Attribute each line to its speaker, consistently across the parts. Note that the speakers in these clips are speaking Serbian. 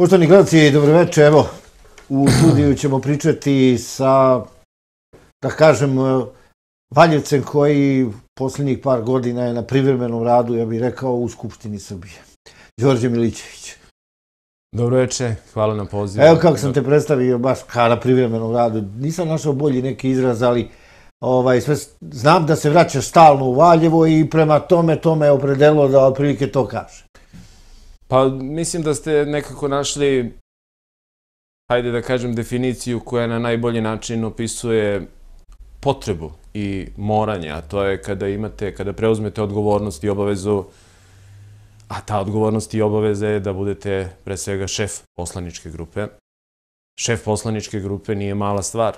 Speaker 1: Poštovani gledalci, dobroveče, evo, u studiju ćemo pričati sa, da kažem, e, Valjevcem koji poslednjih par godina je na privremenom radu, ja bih rekao, u Skupštini Srbije. Đorđe Milićević. Dobro veče,
Speaker 2: hvala na pozivu.
Speaker 1: Evo kako sam te predstavio, baš ka na privremenom radu. Nisam našao bolji neki izraz, ali ovaj, sve, znam da se vraćaš stalno u Valjevo i prema tome to me je opredelo da otprilike to kaže.
Speaker 2: Pa mislim da ste nekako našli, hajde da kažem, definiciju koja na najbolji način opisuje potrebu i moranje, a to je kada imate, kada preuzmete odgovornost i obavezu, a ta odgovornost i obaveza je da budete pre svega šef poslaničke grupe. Šef poslaničke grupe nije mala stvar,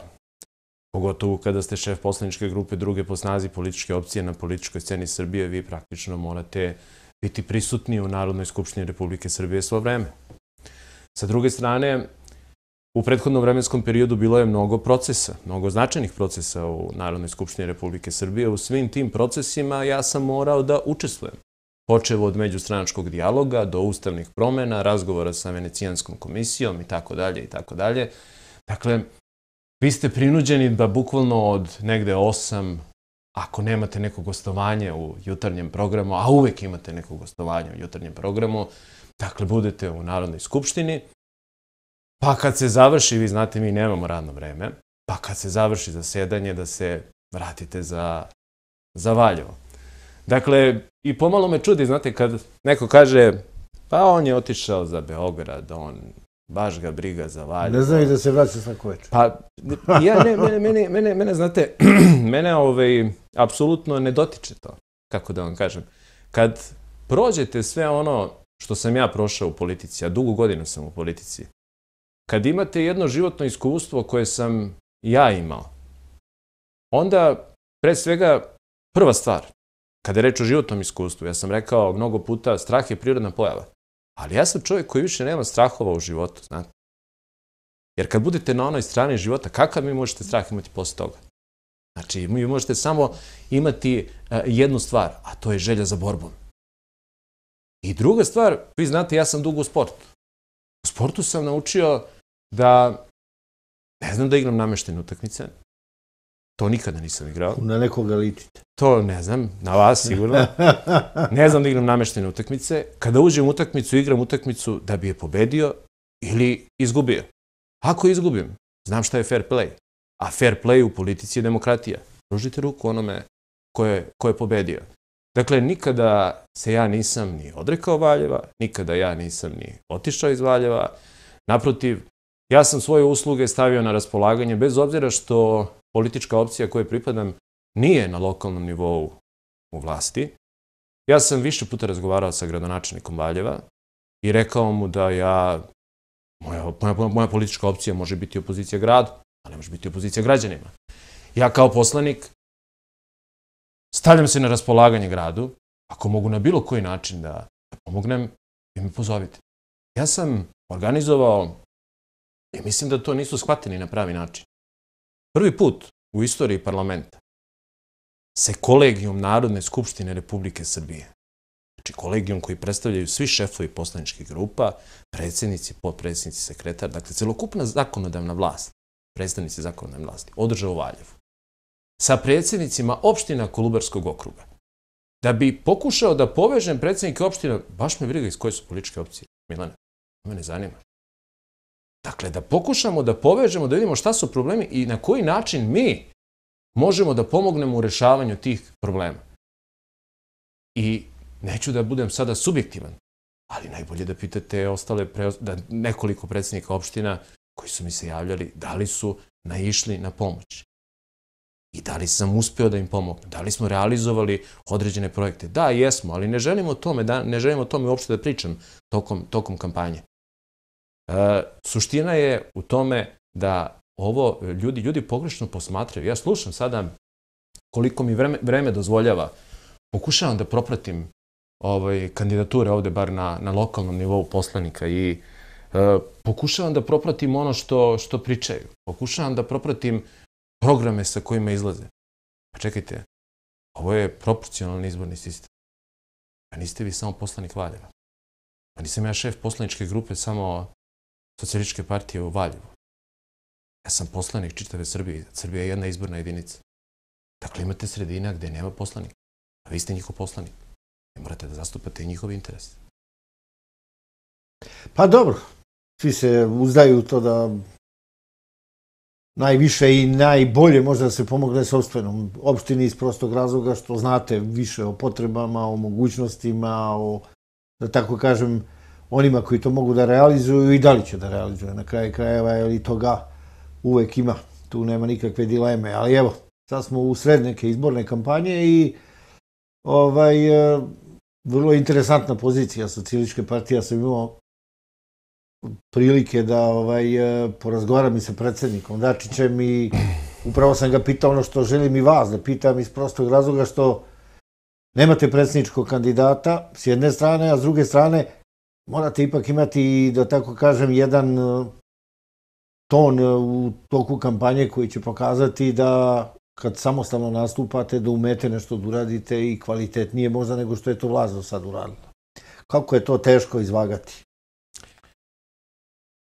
Speaker 2: pogotovo kada ste šef poslaničke grupe druge po snazi političke opcije na političkoj sceni Srbije, vi praktično morate uh, biti prisutni u Narodnoj skupštini Republike Srbije svo vreme. Sa druge strane, u prethodnom vremenskom periodu bilo je mnogo procesa, mnogo značajnih procesa u Narodnoj skupštini Republike Srbije. U svim tim procesima ja sam morao da učestvujem. Počevo od međustranačkog dijaloga do ustavnih promena, razgovora sa Venecijanskom komisijom i tako dalje i tako dalje. Dakle, vi ste prinuđeni da bukvalno od negde 8 ako nemate neko gostovanje u jutarnjem programu, a uvek imate neko gostovanje u jutarnjem programu, dakle budete u Narodnoj skupštini, pa kad se završi, vi znate mi nemamo radno vreme, pa kad se završi zasedanje da se vratite za, za Valjevo. Dakle, i pomalo me čudi, znate, kad neko kaže, pa on je otišao za Beograd, on baš ga briga za Valjevo. Ne znam i da se vraća
Speaker 1: svako večer. Pa,
Speaker 2: ja, ne, mene, mene, mene, mene, znate, mene, ovaj, apsolutno ne dotiče to, kako da vam kažem. Kad prođete sve ono što sam ja prošao u politici, a dugo godina sam u politici, kad imate jedno životno iskustvo koje sam ja imao, onda, pre svega, prva stvar, kada je reč o životnom iskustvu, ja sam rekao mnogo puta, strah je prirodna pojava. Ali ja sam čovjek koji više nema strahova u životu, znate. Jer kad budete na onoj strani života, kakav mi možete strah imati posle toga? Znači, vi možete samo imati e, jednu stvar, a to je želja za borbom.
Speaker 3: I druga stvar, vi znate, ja sam dugo u sportu. U sportu sam naučio da ne znam da igram nameštene utakmice.
Speaker 2: To nikada nisam igrao. Na nekoga litite. To ne znam, na vas sigurno. ne znam da igram nameštene utakmice. Kada uđem u utakmicu, igram utakmicu da bi je pobedio ili izgubio. Ako izgubim, znam šta je fair play. A fair play u politici je demokratija. Pružite ruku onome ko je, ko je pobedio. Dakle, nikada se ja nisam ni odrekao Valjeva, nikada ja nisam ni otišao iz Valjeva. Naprotiv, ja sam svoje usluge stavio na raspolaganje, bez obzira što politička opcija kojoj pripadam nije na lokalnom nivou u vlasti. Ja sam više puta razgovarao sa gradonačelnikom Valjeva i rekao mu da ja, moja, moja, moja politička opcija može biti opozicija gradu ali ne može biti opozicija građanima.
Speaker 3: Ja kao poslanik stavljam se na raspolaganje gradu, ako mogu na bilo koji način da, da pomognem, vi me pozovite. Ja sam organizovao, i mislim da to nisu shvateni na pravi način, prvi put u istoriji parlamenta se kolegijom Narodne skupštine Republike Srbije,
Speaker 2: znači kolegijom koji predstavljaju svi šefovi poslaničkih grupa, predsednici, podpredsednici, sekretar, dakle celokupna zakonodavna vlast, predstavnici zakonodavne vlasti, održao u Valjevu sa predsednicima opština Kolubarskog okruga. Da bi pokušao da povežem predsednike opština, baš me briga iz koje su političke opcije, Milane, mene zanima. Dakle, da pokušamo da povežemo, da vidimo šta su problemi i na koji način mi možemo da pomognemo u rešavanju tih problema. I neću da budem sada subjektivan, ali najbolje da pitate ostale, da nekoliko predsednika opština koji su mi se javljali, da li su naišli na pomoć. I da li sam uspeo da im pomognem? Da li smo realizovali određene projekte? Da, jesmo, ali ne želimo o tome, da, ne želimo o tome uopšte da pričam tokom, tokom kampanje. E, suština je u tome da ovo ljudi, ljudi pogrešno posmatraju. Ja slušam sada koliko mi vreme, vreme dozvoljava. Pokušavam da propratim ovaj, kandidature ovde, bar na, na lokalnom nivou poslanika i uh, E, pokušavam da propratim ono što, što pričaju. Pokušavam da propratim programe sa
Speaker 3: kojima izlaze. Pa čekajte, ovo je proporcionalni izborni sistem. Pa niste vi samo poslanik Valjeva. Pa nisam ja šef poslaničke grupe samo
Speaker 2: socijaličke partije u Valjevu. Ja sam poslanik čitave Srbije. Srbija je jedna izborna
Speaker 3: jedinica. Dakle, imate sredina gde nema poslanika. A vi ste njihov poslanik. Vi morate da zastupate i njihov interes.
Speaker 1: Pa dobro, svi se uzdaju to da najviše i najbolje može da se pomogne sobstvenom opštini iz prostog razloga što znate više o potrebama, o mogućnostima, o, da tako kažem, onima koji to mogu da realizuju i da li će da realizuju na kraju krajeva, ili toga uvek ima. Tu nema nikakve dileme, ali evo, sad smo u sred neke izborne kampanje i ovaj, e, vrlo interesantna pozicija socijaličke partije. Ja sam imao prilike da ovaj, e, porazgovaram i sa predsednikom Dačićem i upravo sam ga pitao ono što želim i vas da pitam iz prostog razloga što nemate predsedničkog kandidata s jedne strane, a s druge strane morate ipak imati, da tako kažem, jedan e, ton e, u toku kampanje koji će pokazati da kad samostalno nastupate, da umete nešto da uradite i kvalitet nije možda nego što je to vlast do sad uradila. Kako je to teško izvagati?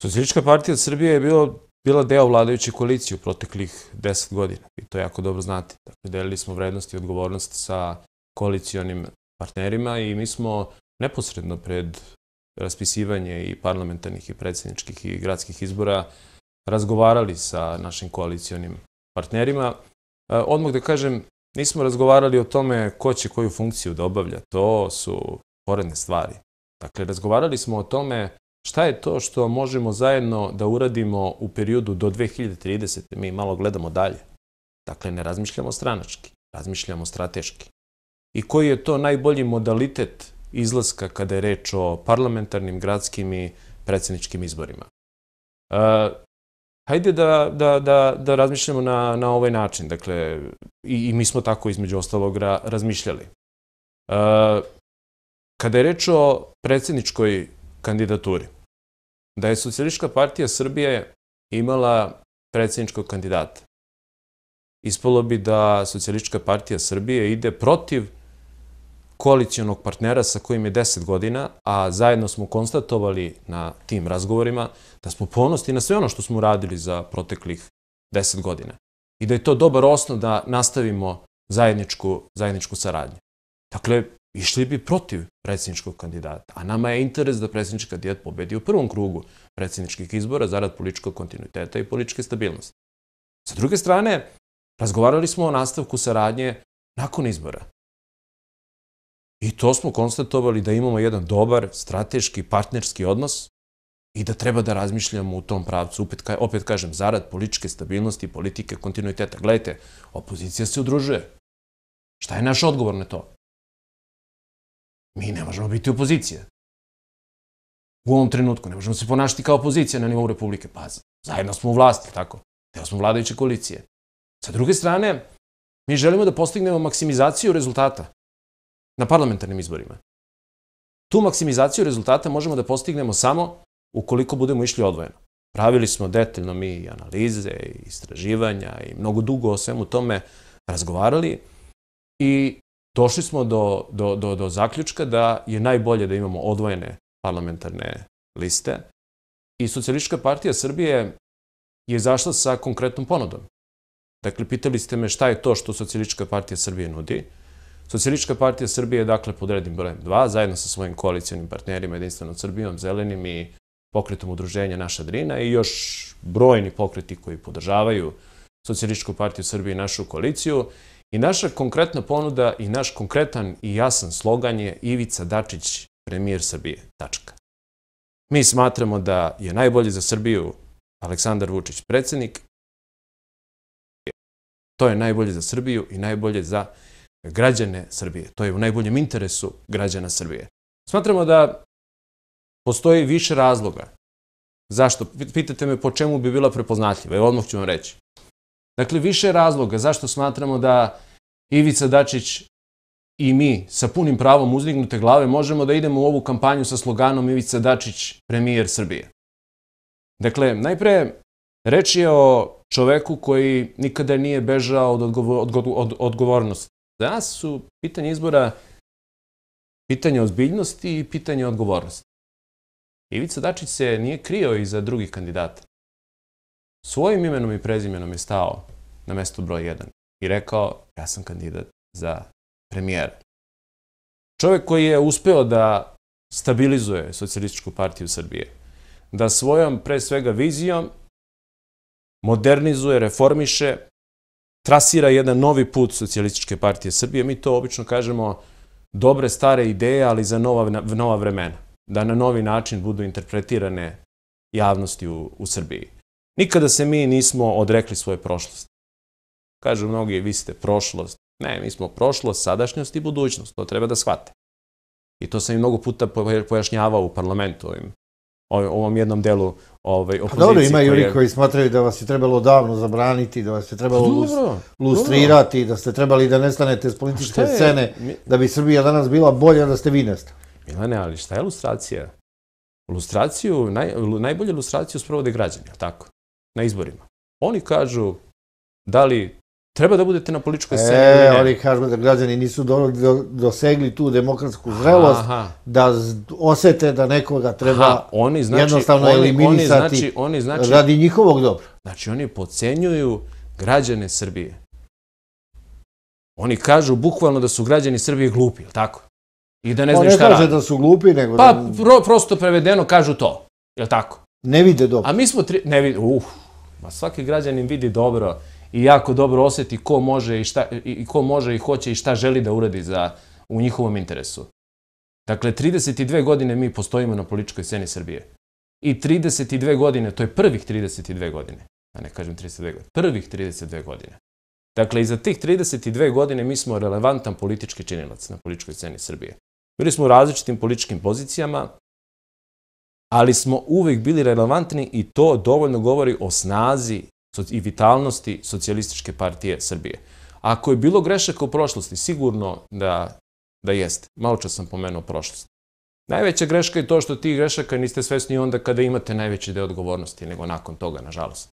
Speaker 2: Socijalistička partija Srbije je bilo, bila deo vladajuće koalicije u proteklih deset godina i to jako dobro znate. Dakle, delili smo vrednost i odgovornost sa koalicijonim partnerima i mi smo neposredno pred raspisivanje i parlamentarnih i predsedničkih i gradskih izbora razgovarali sa našim koalicijonim partnerima. E, odmah da kažem, nismo razgovarali o tome ko će koju funkciju da obavlja. To su poredne stvari. Dakle, razgovarali smo o tome Šta je to što možemo zajedno da uradimo u periodu do 2030. Mi malo gledamo dalje. Dakle, ne razmišljamo stranački, razmišljamo strateški. I koji je to najbolji modalitet izlaska kada je reč o parlamentarnim, gradskim i predsjedničkim izborima? E, hajde da, da, da, da razmišljamo na, na ovaj način. Dakle, i, i mi smo tako između ostalog razmišljali. E, kada je reč o predsjedničkoj kandidaturi. Da je Socialistička partija Srbije imala predsedničkog kandidata, ispalo bi da Socialistička partija Srbije ide protiv koalicijonog partnera sa kojim je 10 godina, a zajedno smo konstatovali na tim razgovorima da smo ponosni na sve ono što smo radili za proteklih 10 godina i da je to dobar osnov da nastavimo zajedničku, zajedničku saradnju. Dakle, išli bi protiv predsjedničkog kandidata. A nama je interes da predsjednički kandidat pobedi u prvom krugu predsjedničkih izbora zarad političkog kontinuiteta i političke stabilnosti. Sa druge strane, razgovarali smo o nastavku saradnje nakon izbora. I to smo konstatovali da imamo jedan dobar strateški partnerski odnos i da treba da razmišljamo u tom pravcu, opet, opet kažem, zarad političke stabilnosti i politike kontinuiteta. Gledajte,
Speaker 3: opozicija se udružuje. Šta je naš odgovor na to? Mi ne možemo biti opozicija. U ovom trenutku ne možemo se ponašati kao opozicija
Speaker 2: na nivou Republike. Pa zajedno smo u vlasti, tako? Deo smo vladajuće koalicije. Sa druge strane, mi želimo da postignemo maksimizaciju rezultata na parlamentarnim izborima. Tu maksimizaciju rezultata možemo da postignemo samo ukoliko budemo išli odvojeno. Pravili smo detaljno mi i analize, i istraživanja i mnogo dugo o svemu tome razgovarali i došli smo do, do, do, do zaključka da je najbolje da imamo odvojene parlamentarne liste i Socialistička partija Srbije je izašla sa konkretnom ponudom. Dakle, pitali ste me šta je to što Socialistička partija Srbije nudi. Socialistička partija Srbije je dakle pod rednim brojem 2, zajedno sa svojim koalicijanim partnerima, Jedinstvenom Srbijom, Zelenim i pokretom udruženja Naša Drina i još brojni pokreti koji podržavaju Socialističku partiju Srbije i našu koaliciju I naša konkretna ponuda i naš konkretan i jasan slogan je Ivica
Speaker 3: Dačić, premijer Srbije, tačka. Mi smatramo da je najbolji za Srbiju Aleksandar Vučić predsednik. To je
Speaker 2: najbolje za Srbiju i najbolje za građane Srbije. To je u najboljem interesu građana Srbije. Smatramo da postoji više razloga. Zašto? Pitate me po čemu bi bila prepoznatljiva. Evo odmah ću vam reći. Dakle, više razloga zašto smatramo da Ivica Dačić i mi sa punim pravom uzdignute glave možemo da idemo u ovu kampanju sa sloganom Ivica Dačić, premijer Srbije. Dakle, najpre reč je o čoveku koji nikada nije bežao od, odgovor, od, od odgovornosti. Za nas su pitanje izbora pitanje ozbiljnosti i pitanje odgovornosti. Ivica Dačić se nije krio iza drugih
Speaker 3: kandidata svojim imenom i prezimenom je stao na mesto broj 1 i rekao ja sam kandidat za premijer. Čovek koji je
Speaker 2: uspeo da stabilizuje socijalističku partiju Srbije, da svojom pre svega vizijom modernizuje, reformiše, trasira jedan novi put socijalističke partije Srbije. Mi to obično kažemo dobre stare ideje, ali za nova, nova vremena, da na novi način budu interpretirane javnosti u, u Srbiji. Nikada se mi nismo odrekli svoje prošlosti. Kažu mnogi, vi ste prošlost. Ne, mi smo prošlost, sadašnjost i budućnost. To treba da shvate. I to sam i mnogo puta pojašnjavao u parlamentu ovim ovom jednom delu ovaj,
Speaker 1: pa opozicije. Pa dobro, ima i koji, koji smatraju da vas je trebalo davno zabraniti, da vas je trebalo pa dobro, lustrirati, dobro. da ste trebali da nestanete s političke scene, da bi Srbija danas bila bolja da ste vi nestali. Milane, ali šta je lustracija? Lustraciju, naj, najbolje lustraciju
Speaker 2: sprovode građani, je tako? na izborima. Oni kažu da li
Speaker 1: treba da budete na političkoj sceni e, Oni kažu da građani nisu dosegli tu demokratsku zrelost, da osete da nekoga treba znači, jednostavno eliminisati znači, znači radi
Speaker 2: njihovog dobra. Znači, oni pocenjuju građane Srbije. Oni kažu bukvalno da su građani Srbije glupi, ili tako? I da ne pa znaju šta radi. Pa ne kaže da
Speaker 1: su glupi, nego... Pa, da...
Speaker 2: Pa, prosto prevedeno kažu to, ili tako?
Speaker 1: Ne vide dobro.
Speaker 2: A mi smo Ne vide... Uf, uh, Ma svaki građanin vidi dobro i jako dobro oseti ko može i, šta, i, ko može i hoće i šta želi da uradi za, u njihovom interesu. Dakle, 32 godine mi postojimo na političkoj sceni Srbije. I 32 godine, to je prvih 32 godine, a ne kažem 32 godine, prvih 32 godine. Dakle, i za tih 32 godine mi smo relevantan politički činilac na političkoj sceni Srbije. Bili smo u različitim političkim pozicijama, ali smo uvek bili relevantni i to dovoljno govori o snazi i vitalnosti socijalističke partije Srbije. Ako je bilo grešaka u prošlosti, sigurno da, da jeste. Malo čas sam pomenuo prošlost. Najveća greška je to što tih grešaka niste svesni onda kada imate najveći deo odgovornosti, nego nakon toga, nažalost.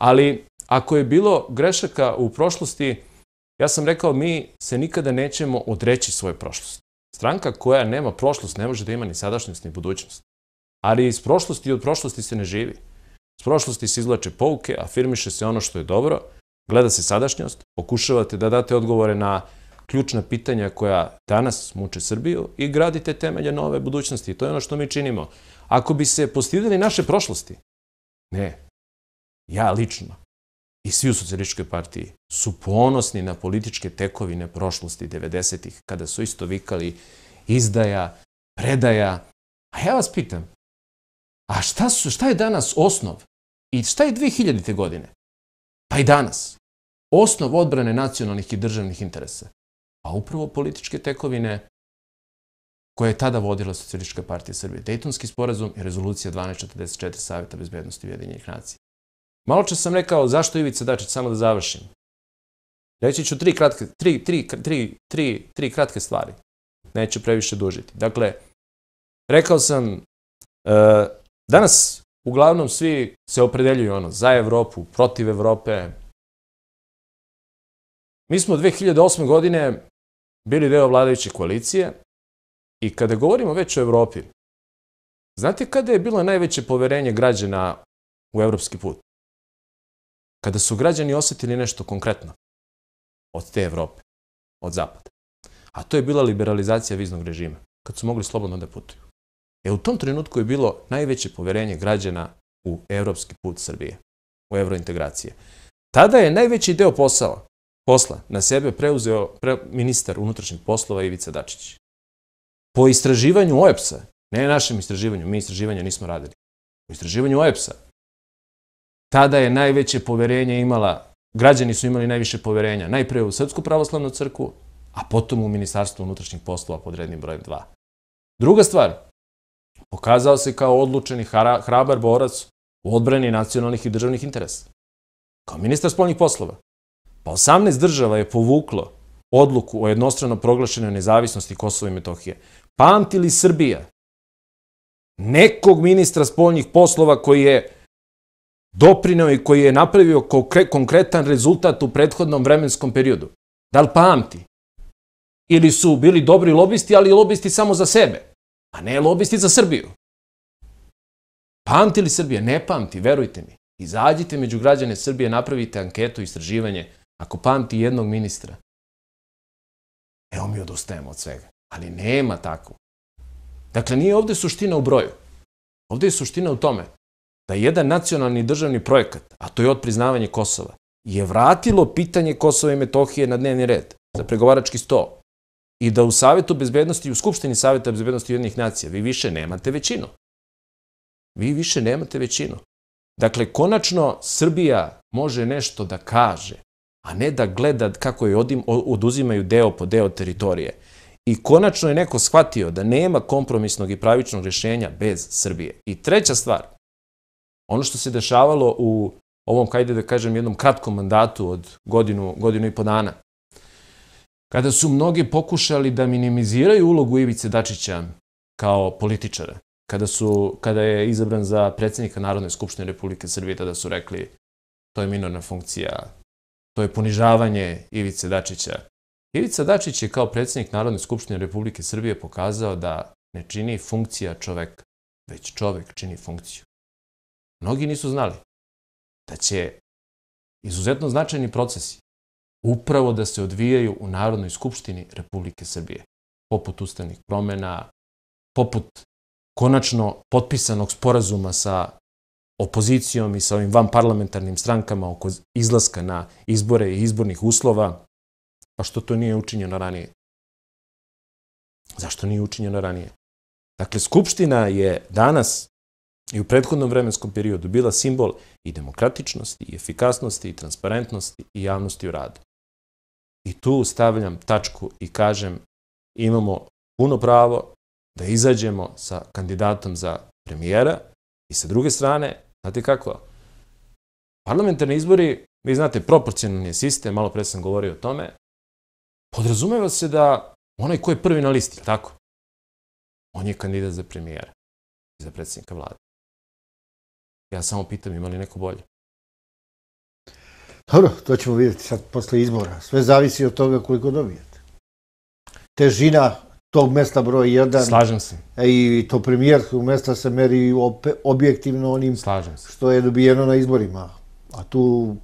Speaker 2: Ali ako je bilo grešaka u prošlosti, ja sam rekao mi se nikada nećemo odreći svoje prošlosti. Stranka koja nema prošlost ne može da ima ni sadašnjost ni budućnost ali iz prošlosti i od prošlosti se ne živi. S prošlosti se izlače pouke, afirmiše se ono što je dobro, gleda se sadašnjost, pokušavate da date odgovore na ključna pitanja koja danas muče Srbiju i gradite temelje nove budućnosti. to je ono što mi činimo. Ako bi se postidili naše prošlosti, ne, ja lično i svi u socijalističkoj partiji su ponosni na političke tekovine prošlosti 90-ih, kada su isto vikali
Speaker 3: izdaja, predaja. A ja vas pitam, A šta, su, šta je danas osnov? I šta je 2000. godine? Pa i danas. Osnov
Speaker 2: odbrane nacionalnih i državnih interesa. A upravo političke tekovine koje je tada vodila Socialistička partija Srbije. Dejtonski sporazum i rezolucija 1244 Saveta bezbednosti Ujedinjenih nacija. Malo čas sam rekao zašto Ivica Dačić, samo da završim. Reći ću tri kratke, tri, tri, tri, tri, tri kratke stvari. Neću previše
Speaker 3: dužiti. Dakle, rekao sam uh, Danas, uglavnom, svi se opredeljuju ono, za Evropu, protiv Evrope. Mi smo 2008. godine bili deo vladajuće koalicije
Speaker 2: i kada govorimo već o Evropi, znate kada je bilo najveće poverenje građana
Speaker 3: u evropski put? Kada su građani osetili nešto konkretno od te Evrope, od Zapada. A to je bila liberalizacija viznog režima,
Speaker 2: kad su mogli slobodno da putuju. E u tom trenutku je bilo najveće poverenje građana u evropski put Srbije, u eurointegracije. Tada je najveći deo posao, posla na sebe preuzeo pre, ministar unutrašnjih poslova Ivica Dačić. Po istraživanju OEPS-a, ne našem istraživanju, mi istraživanja nismo radili, po istraživanju OEPS-a, tada je najveće poverenje imala, građani su imali najviše poverenja, najpre u Srpsku pravoslavnu crku, a potom u Ministarstvu unutrašnjih poslova pod rednim brojem 2. Druga stvar, Pokazao se kao odlučeni hrabar borac u odbrani nacionalnih i državnih interesa. Kao ministar spoljnih poslova. Pa 18 država je povuklo odluku o jednostrano proglašenoj nezavisnosti Kosova i Metohije. Pamti li Srbija nekog ministra spoljnih poslova koji je doprineo i koji je napravio konkretan rezultat u prethodnom vremenskom periodu? Da li pamti? Ili su bili dobri lobisti, ali lobisti samo za sebe? a ne lobisti za Srbiju. Pamti li Srbija? Ne pamti, verujte mi. Izađite među građane Srbije, napravite anketu, istraživanje. Ako pamti jednog ministra, evo mi odustajemo od svega. Ali nema tako. Dakle, nije ovde suština u broju. Ovde je suština u tome da jedan nacionalni državni projekat, a to je odpriznavanje Kosova, je vratilo pitanje Kosova i Metohije na dnevni red, za pregovarački sto i da u Savetu bezbednosti, u Skupštini Saveta bezbednosti jednih nacija, vi više nemate većinu. Vi više nemate većinu. Dakle, konačno Srbija može nešto da kaže, a ne da gleda kako je oduzimaju deo po deo teritorije. I konačno je neko shvatio da nema kompromisnog i pravičnog rešenja bez Srbije. I treća stvar, ono što se dešavalo u ovom, kajde da kažem, jednom kratkom mandatu od godinu, godinu i po dana, kada su mnogi pokušali da minimiziraju ulogu Ivice Dačića kao političara, kada, su, kada je izabran za predsednika Narodne skupštine Republike Srbije, tada su rekli to je minorna funkcija, to je ponižavanje Ivice Dačića. Ivica Dačić je kao predsednik Narodne skupštine Republike Srbije pokazao
Speaker 3: da ne čini funkcija čoveka, već čovek čini funkciju. Mnogi nisu znali da će izuzetno značajni procesi
Speaker 2: upravo da se odvijaju u Narodnoj skupštini Republike Srbije, poput ustavnih promena, poput konačno potpisanog sporazuma sa opozicijom i sa ovim van parlamentarnim strankama oko izlaska na izbore i izbornih
Speaker 3: uslova, pa što to nije učinjeno ranije? Zašto nije učinjeno ranije? Dakle, Skupština je danas i u prethodnom vremenskom periodu
Speaker 2: bila simbol i demokratičnosti, i efikasnosti, i transparentnosti, i javnosti u radu. I tu stavljam tačku i kažem imamo puno pravo da izađemo sa kandidatom za premijera i sa druge strane, znate kako, parlamentarni izbori, vi znate, proporcionalni je sistem, malo pre sam
Speaker 3: govorio o tome, podrazumeva se da onaj ko je prvi na listi, tako? On je kandidat za premijera i za predsednika vlade. Ja
Speaker 1: samo pitam, ima li neko bolje? Dobro, to ćemo vidjeti sad posle izbora. Sve zavisi od toga koliko dobijete. Težina tog mesta broj 1. Slažem se. E, I to premijerskog mesta se meri objektivno onim što je dobijeno na izborima. A tu...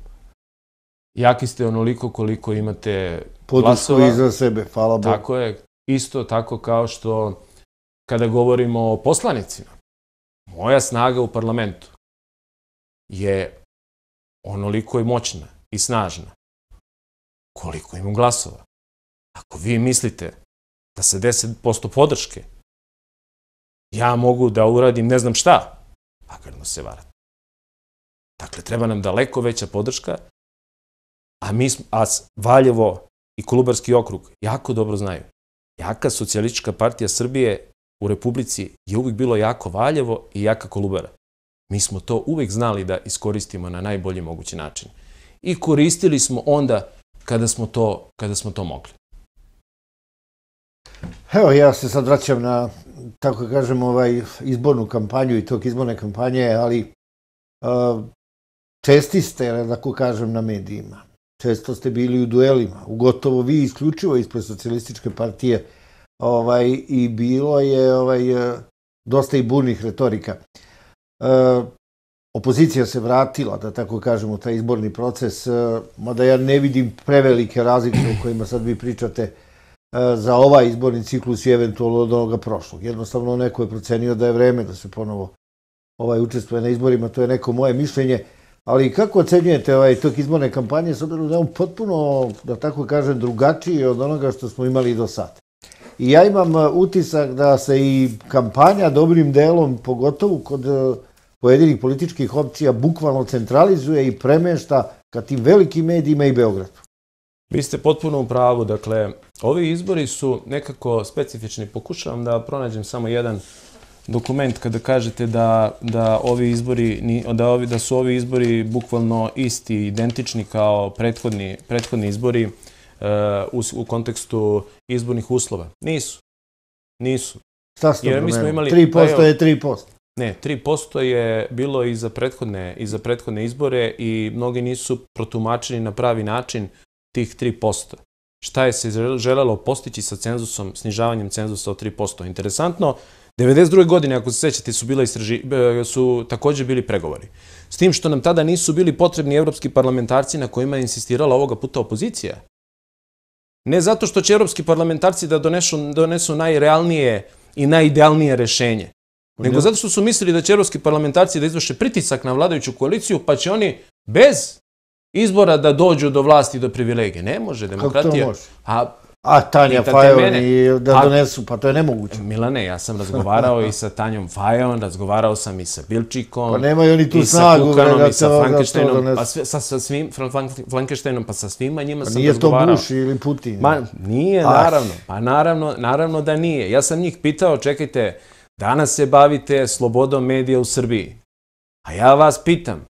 Speaker 2: Jaki ste onoliko koliko imate glasova. iza sebe, hvala Bogu.
Speaker 1: Tako je. Isto
Speaker 2: tako kao što
Speaker 3: kada govorimo o poslanicima. Moja snaga u parlamentu je onoliko je moćna i snažna. Koliko imam glasova? Ako vi mislite da se 10% podrške ja mogu da uradim ne znam šta, pakarno se varate. Dakle, treba nam daleko veća podrška, a, mi, a
Speaker 2: Valjevo i Kolubarski okrug jako dobro znaju. Jaka socijalistička partija Srbije u Republici je uvijek bilo jako Valjevo i jaka Kolubara. Mi smo to uvek znali da iskoristimo na najbolji mogući način i koristili smo onda kada smo to, kada smo to mogli.
Speaker 1: Evo, ja se sad vraćam na, tako kažem, ovaj, izbornu kampanju i tog izborne kampanje, ali uh, česti ste, da tako kažem, na medijima. Često ste bili u duelima, ugotovo vi isključivo ispred socijalističke partije ovaj, i bilo je ovaj, e, dosta i burnih retorika. Uh, opozicija se vratila, da tako kažemo, taj izborni proces, e, mada ja ne vidim prevelike razlike o kojima sad vi pričate e, za ovaj izborni ciklus i eventualno od onoga prošlog. Jednostavno, neko je procenio da je vreme da se ponovo ovaj učestvuje na izborima, to je neko moje mišljenje. Ali kako ocenjujete ovaj tok izborne kampanje, s obzirom da je on potpuno, da tako kažem, drugačiji od onoga što smo imali do sada? I ja imam e, utisak da se i kampanja dobrim delom, pogotovo kod pojedinih političkih opcija bukvalno centralizuje i premešta ka tim velikim medijima i Beogradu.
Speaker 2: Vi ste potpuno u pravu. Dakle, ovi izbori su nekako specifični. Pokušavam da pronađem samo jedan dokument kada kažete da, da, ovi izbori, da, ovi, da su ovi izbori bukvalno isti, identični kao prethodni, prethodni izbori uh, u, u kontekstu izbornih uslova.
Speaker 1: Nisu. Nisu. Šta ste Jer mi smo imali... 3% pa, je 3%.
Speaker 2: Ne, 3% je bilo i za prethodne, i za prethodne izbore i mnogi nisu protumačeni na pravi način tih 3%. Šta je se želelo postići sa cenzusom, snižavanjem cenzusa od 3%? Interesantno, 92. godine, ako se sećate, su, bila istraži, e, su takođe bili pregovori. S tim što nam tada nisu bili potrebni evropski parlamentarci na kojima je insistirala ovoga puta opozicija. Ne zato što će evropski parlamentarci da donesu, donesu najrealnije i najidealnije rešenje, Nego zato što su mislili da će europski parlamentarci da izvrše pritisak na vladajuću koaliciju, pa će oni bez izbora da dođu do vlasti i do privilegije. Ne može, demokratija... A, A Tanja Fajon i da pa- donesu,
Speaker 1: pa to je nemoguće.
Speaker 2: Milane, ja sam razgovarao i sa Tanjom Fajon, razgovarao sam i sa Bilčikom. Pa nemaju oni tu snagu. I sa da Kukanom, da i sa da Frankensteinom, pa sve, sa, sa svim, Frankensteinom, pa sa svima njima pa sam nije razgovarao. Nije to Bush
Speaker 1: ili Putin? Ma, nije, ah. naravno.
Speaker 2: Pa naravno, naravno da nije. Ja sam njih pitao, čekajte, Danas se bavite slobodom medija u Srbiji. A ja vas pitam,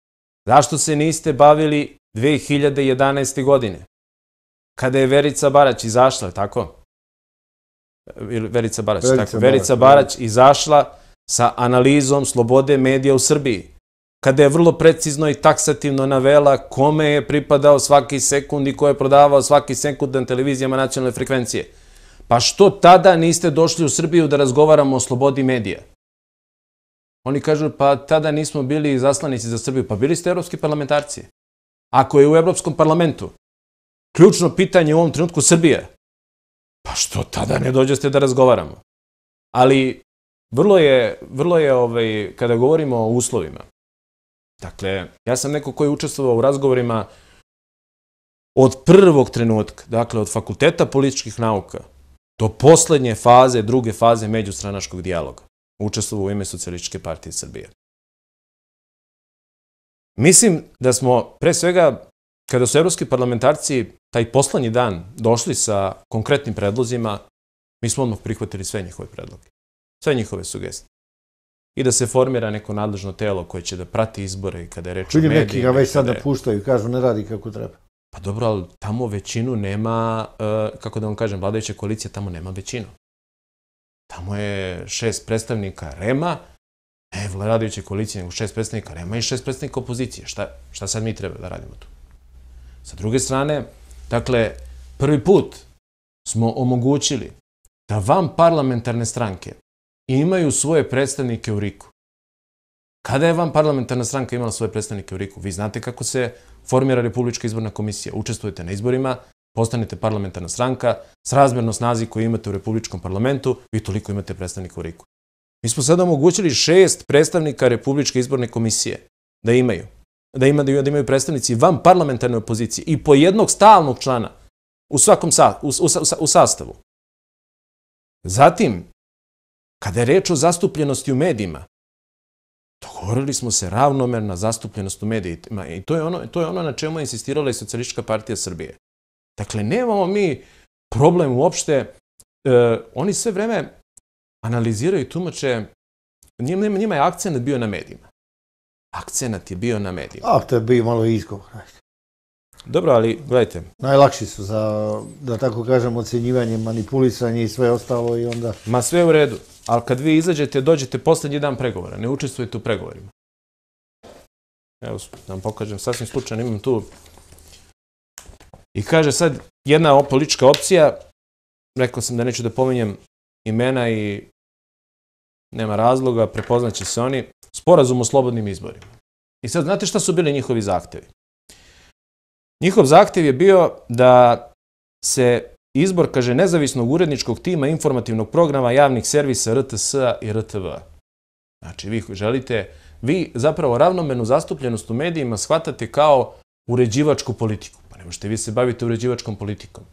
Speaker 2: zašto se niste bavili 2011. godine? Kada je Verica Barać izašla, tako? Verica Barać, Verica tako. Barać, Verica da. Barać izašla sa analizom slobode medija u Srbiji. Kada je vrlo precizno i taksativno navela kome je pripadao svaki sekund i ko je prodavao svaki sekund na televizijama nacionalne frekvencije pa što tada niste došli u Srbiju da razgovaramo o slobodi medija? Oni kažu, pa tada nismo bili zaslanici za Srbiju. Pa bili ste evropski parlamentarci. Ako je u Evropskom parlamentu ključno pitanje u ovom trenutku Srbije, pa što tada ne dođeste da razgovaramo? Ali vrlo je, vrlo je ovaj, kada govorimo o uslovima, dakle, ja sam neko koji je učestvovao u razgovorima od prvog trenutka, dakle, od fakulteta političkih nauka, do poslednje faze, druge faze međustranačkog dijaloga. Učestvovao u ime Socialističke partije Srbije. Mislim da smo, pre svega, kada su evropski parlamentarci taj poslednji dan došli sa konkretnim predlozima, mi smo odmah prihvatili sve njihove predloge, sve njihove sugestije. I da se formira neko nadležno telo koje će da prati izbore i kada je reč o medijima. Vidim neki ga već sada je...
Speaker 1: puštaju, kažu ne radi kako treba. Pa dobro, ali tamo većinu
Speaker 2: nema, eh, kako da vam kažem, vladajuća koalicija tamo nema većinu. Tamo je šest predstavnika REMA, ne vladajuća koalicija, nego šest predstavnika REMA i šest predstavnika opozicije. Šta, šta sad mi treba da radimo tu? Sa druge strane, dakle, prvi put smo omogućili da vam parlamentarne stranke imaju svoje predstavnike u Riku. Kada je vam parlamentarna stranka imala svoje predstavnike u Riku? Vi znate kako se formira Republička izborna komisija, učestvujete na izborima, postanete parlamentarna stranka, srazmerno snazi koju imate u Republičkom parlamentu, vi toliko imate predstavnika u Riku. Mi smo sada omogućili šest predstavnika Republičke izborne komisije da imaju. Da, ima, da imaju predstavnici van parlamentarne opozicije i po jednog stalnog člana
Speaker 3: u svakom sa, u, u, u sastavu. Zatim, kada je reč o zastupljenosti u medijima, Dogovorili smo se ravnomerna
Speaker 2: zastupljenost u medijima i to je ono, to je ono na čemu je insistirala i Socialistička partija Srbije. Dakle, nemamo mi problem uopšte, e, oni sve vreme analiziraju i tumače, njima, njima je akcenat bio na medijima. Akcenat je bio na medijima.
Speaker 1: A, to je bio malo izgovor.
Speaker 2: Dobro, ali gledajte.
Speaker 1: Najlakši su za, da tako kažem, ocenjivanje, manipulisanje i sve ostalo i onda...
Speaker 2: Ma sve u redu ali kad vi izađete, dođete poslednji dan pregovora, ne učestvujete u pregovorima. Evo, da vam pokažem, sasvim slučajno imam tu. I kaže sad, jedna politička opcija, rekao sam da neću da pominjem imena i nema razloga, prepoznaće se oni, sporazum o slobodnim izborima. I sad, znate šta su bili njihovi zahtevi? Njihov zahtev je bio da se izbor, kaže, nezavisnog uredničkog tima informativnog programa javnih servisa RTS-a i RTV-a. Znači, vi želite, vi zapravo ravnomenu zastupljenost u medijima shvatate kao uređivačku politiku. Pa ne možete vi se baviti uređivačkom politikom.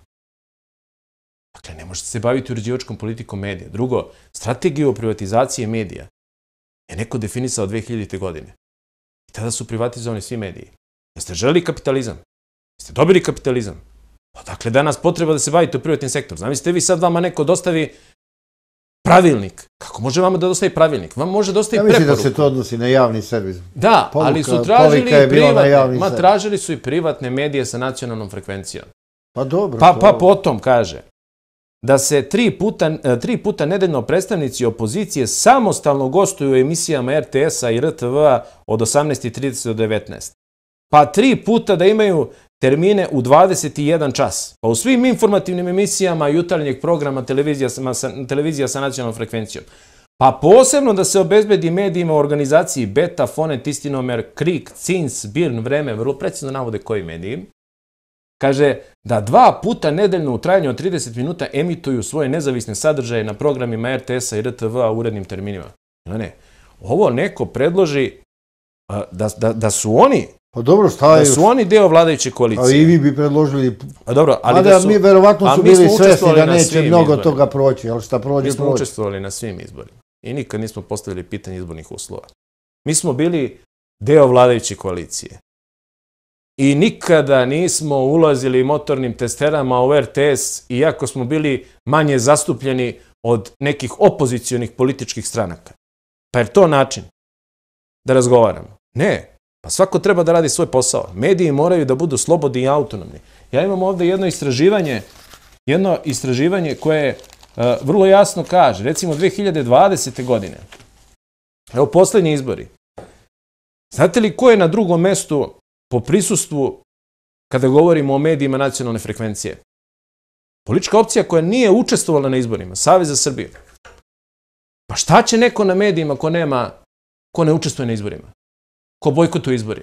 Speaker 2: Dakle, ne možete se baviti uređivačkom politikom medija. Drugo, strategiju privatizacije medija je neko definisao 2000. godine. I tada su privatizovani svi mediji. Jeste želi kapitalizam? Jeste dobili kapitalizam? Pa dakle, danas potreba da se bavite u privatnim sektoru. Zamislite vi sad vama neko dostavi pravilnik. Kako može vama da dostavi pravilnik? Vam može da dostavi preporuku. Ja mislim da se to
Speaker 1: odnosi na javni servis. Da, ali su tražili i privatne, ma
Speaker 2: tražili su i privatne medije sa nacionalnom frekvencijom. Pa
Speaker 1: dobro. Pa, pa
Speaker 2: potom kaže da se tri puta, e, tri puta nedeljno predstavnici opozicije samostalno gostuju u emisijama RTS-a i RTV-a od 18.30 do 19. Pa tri puta da imaju termine u 21 čas. Pa u svim informativnim emisijama jutarnjeg programa televizija sa, televizija sa nacionalnom frekvencijom. Pa posebno da se obezbedi medijima u organizaciji Beta, Fonet, Istinomer, Krik, Cins, Birn, Vreme, vrlo precizno navode koji mediji, Kaže da dva puta nedeljno u trajanju od 30 minuta emituju svoje nezavisne sadržaje na programima RTS-a i RTV-a u urednim terminima. Ne, ne. Ovo neko predloži da, da,
Speaker 1: da su oni Pa dobro, šta je... Da su
Speaker 2: oni deo vladajuće
Speaker 1: koalicije. A i vi bi predložili... A dobro, ali da su... mi verovatno su bili svesni da neće mnogo toga proći, ali šta prođe, prođe. Mi smo učestvovali
Speaker 2: na svim izborima i nikad nismo postavili pitanje izbornih uslova. Mi smo bili deo vladajuće koalicije. I nikada nismo ulazili motornim testerama u RTS, iako smo bili manje zastupljeni od nekih opozicijonih političkih stranaka. Pa je to način da razgovaramo? Ne, Pa svako treba da radi svoj posao. Mediji moraju da budu slobodni i autonomni. Ja imam ovde jedno istraživanje, jedno istraživanje koje uh, vrlo jasno kaže, recimo 2020. godine, evo posljednji izbori, znate li ko je na drugom mestu po prisustvu kada govorimo o medijima nacionalne frekvencije? Politička opcija koja nije učestvovala na izborima, Savez za Srbiju. Pa šta će neko na medijima ko nema, ko ne učestvuje na izborima? ko bojkotu izbori.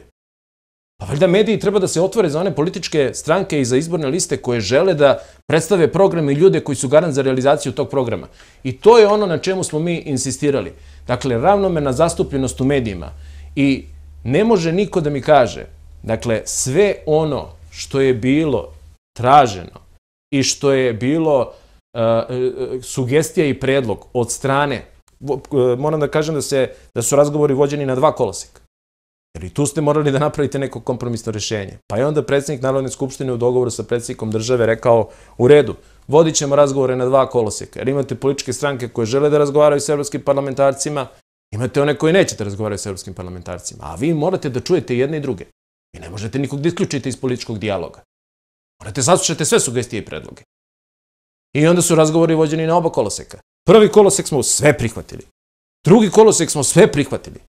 Speaker 2: Pa valjda mediji treba da se otvore za one političke stranke i za izborne liste koje žele da predstave program i ljude koji su garant za realizaciju tog programa. I to je ono na čemu smo mi insistirali. Dakle, ravnomerna zastupljenost u medijima. I ne može niko da mi kaže, dakle, sve ono što je bilo traženo i što je bilo e, e, sugestija i predlog od strane, e, moram da kažem da, se, da su razgovori vođeni na dva koloseka. Jer i tu ste morali da napravite neko kompromisno rešenje. Pa je onda predsednik Narodne skupštine u dogovoru sa predsednikom države rekao u redu, vodit ćemo razgovore na dva koloseka, jer imate političke stranke koje žele da razgovaraju s evropskim parlamentarcima, imate one koje neće da razgovaraju s evropskim parlamentarcima, a vi morate da čujete jedne i druge. Vi ne možete nikog da isključite iz političkog dijaloga. Morate da saslušati sve sugestije i predloge. I onda su razgovori vođeni na oba koloseka. Prvi kolosek smo sve prihvatili. Drugi kolosek smo sve prihvatili.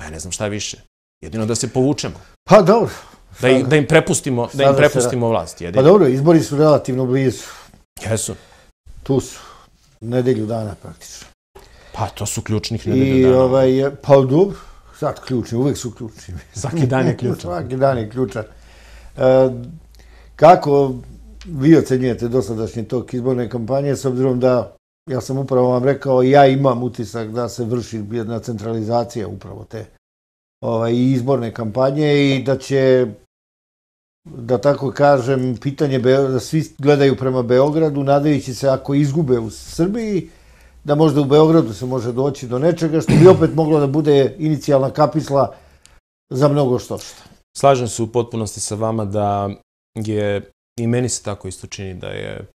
Speaker 2: Pa ja ne znam šta više. Jedino da se povučemo. Pa dobro. Da, im, da im prepustimo, da im da. prepustimo vlast. Pa
Speaker 1: dobro, izbori su relativno blizu. Jesu. Tu su. Nedelju dana praktično.
Speaker 2: Pa to su ključnih nedelju dana. I
Speaker 1: ovaj, pa dobro, sad ključni, uvek su ključni. Svaki dan je ključan. Svaki dan je ključan. E, kako vi ocenjujete dosadašnje tok izborne kampanje, s obzirom da ja sam upravo vam rekao, ja imam utisak da se vrši jedna centralizacija upravo te ovaj, izborne kampanje i da će, da tako kažem, pitanje, da svi gledaju prema Beogradu, nadajući se ako izgube u Srbiji, da možda u Beogradu se može doći do nečega, što bi opet moglo da bude inicijalna kapisla za mnogo što što.
Speaker 2: Slažem se u potpunosti sa vama da je, i meni se tako isto čini, da je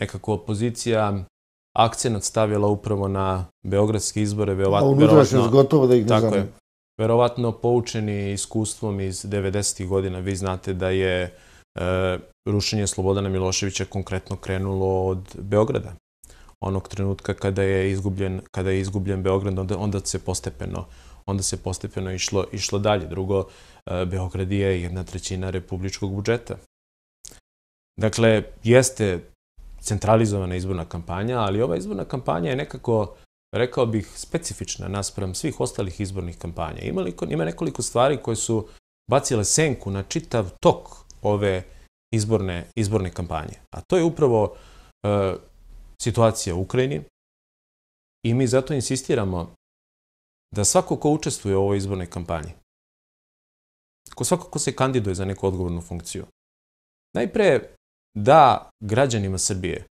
Speaker 2: nekako opozicija akcenat stavila upravo na beogradske izbore, da, verovatno... verovatno gotovo da ih ne Tako je. Verovatno poučeni iskustvom iz 90. godina. Vi znate da je e, rušenje Slobodana Miloševića konkretno krenulo od Beograda. Onog trenutka kada je izgubljen, kada je izgubljen Beograd, onda, onda se postepeno onda se postepeno išlo, išlo dalje. Drugo, e, Beograd je jedna trećina republičkog budžeta. Dakle, jeste centralizovana izborna kampanja, ali ova izborna kampanja je nekako, rekao bih, specifična naspram svih ostalih izbornih kampanja. Ima, liko, ima nekoliko stvari koje su bacile senku na čitav tok ove izborne, izborne kampanje. A to je upravo e, situacija u Ukrajini
Speaker 3: i mi zato insistiramo da svako ko učestvuje u ovoj izbornoj kampanji, ko svako ko se kandiduje za neku odgovornu funkciju, najpre
Speaker 2: da građanima Srbije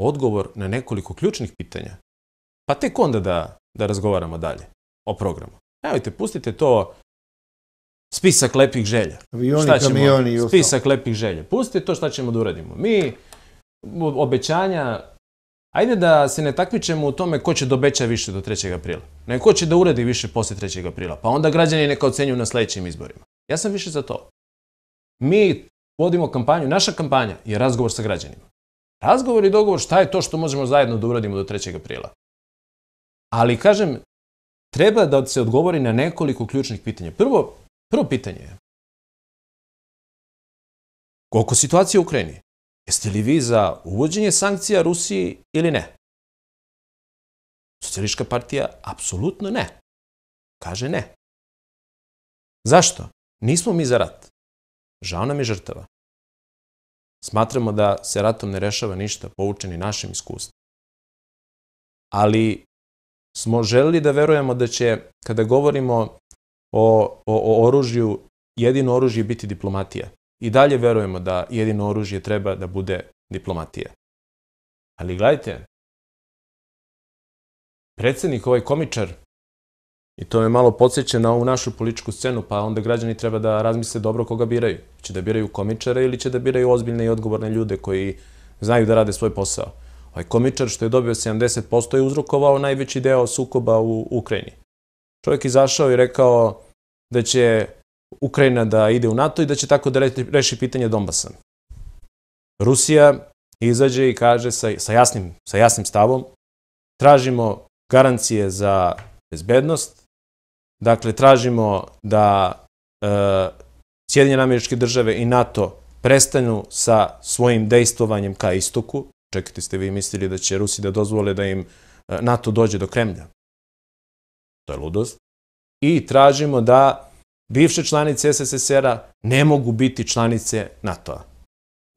Speaker 2: odgovor na nekoliko ključnih pitanja, pa tek onda da, da razgovaramo dalje o programu. Nemojte, pustite to spisak lepih želja. Avioni, šta ćemo, kamioni i Spisak lepih želja. Pustite to šta ćemo da uradimo. Mi, obećanja, ajde da se ne takmičemo u tome ko će da obeća više do 3. aprila. Ne, ko će da uradi više posle 3. aprila. Pa onda građani neka ocenju na sledećim izborima. Ja sam više za to. Mi vodimo kampanju, naša kampanja je razgovor sa građanima. Razgovor i dogovor šta je to što možemo zajedno da uradimo do 3. aprila.
Speaker 3: Ali, kažem, treba da se odgovori na nekoliko ključnih pitanja. Prvo, prvo pitanje je koliko situacija u Ukrajini? Jeste li vi za uvođenje sankcija Rusiji ili ne? Sociališka partija apsolutno ne. Kaže ne. Zašto? Nismo mi za rat. Žao nam je žrtava. Smatramo da se ratom ne rešava ništa, poučeni našim iskustvom. Ali
Speaker 2: smo želili da verujemo da će, kada govorimo o, o, o oružju, jedino oružje biti diplomatija. I dalje verujemo da jedino oružje treba
Speaker 3: da bude diplomatija. Ali gledajte, predsednik, ovaj komičar, I to me malo podsjeća na ovu našu političku scenu,
Speaker 2: pa onda građani treba da razmisle dobro koga biraju. Će da biraju komičare ili će da biraju ozbiljne i odgovorne ljude koji znaju da rade svoj posao. Ovaj komičar što je dobio 70% je uzrokovao najveći deo sukoba u Ukrajini. Čovjek izašao i rekao da će Ukrajina da ide u NATO i da će tako da reši pitanje Donbasa. Rusija izađe i kaže sa, sa, jasnim, sa jasnim stavom tražimo garancije za bezbednost, Dakle, tražimo da e, Sjedinjene američke države i NATO prestanu sa svojim dejstovanjem ka istoku. Čekajte, ste vi mislili da će Rusi da dozvole da im e, NATO dođe do Kremlja? To je ludost. I tražimo da bivše članice SSSR-a ne mogu biti članice NATO-a.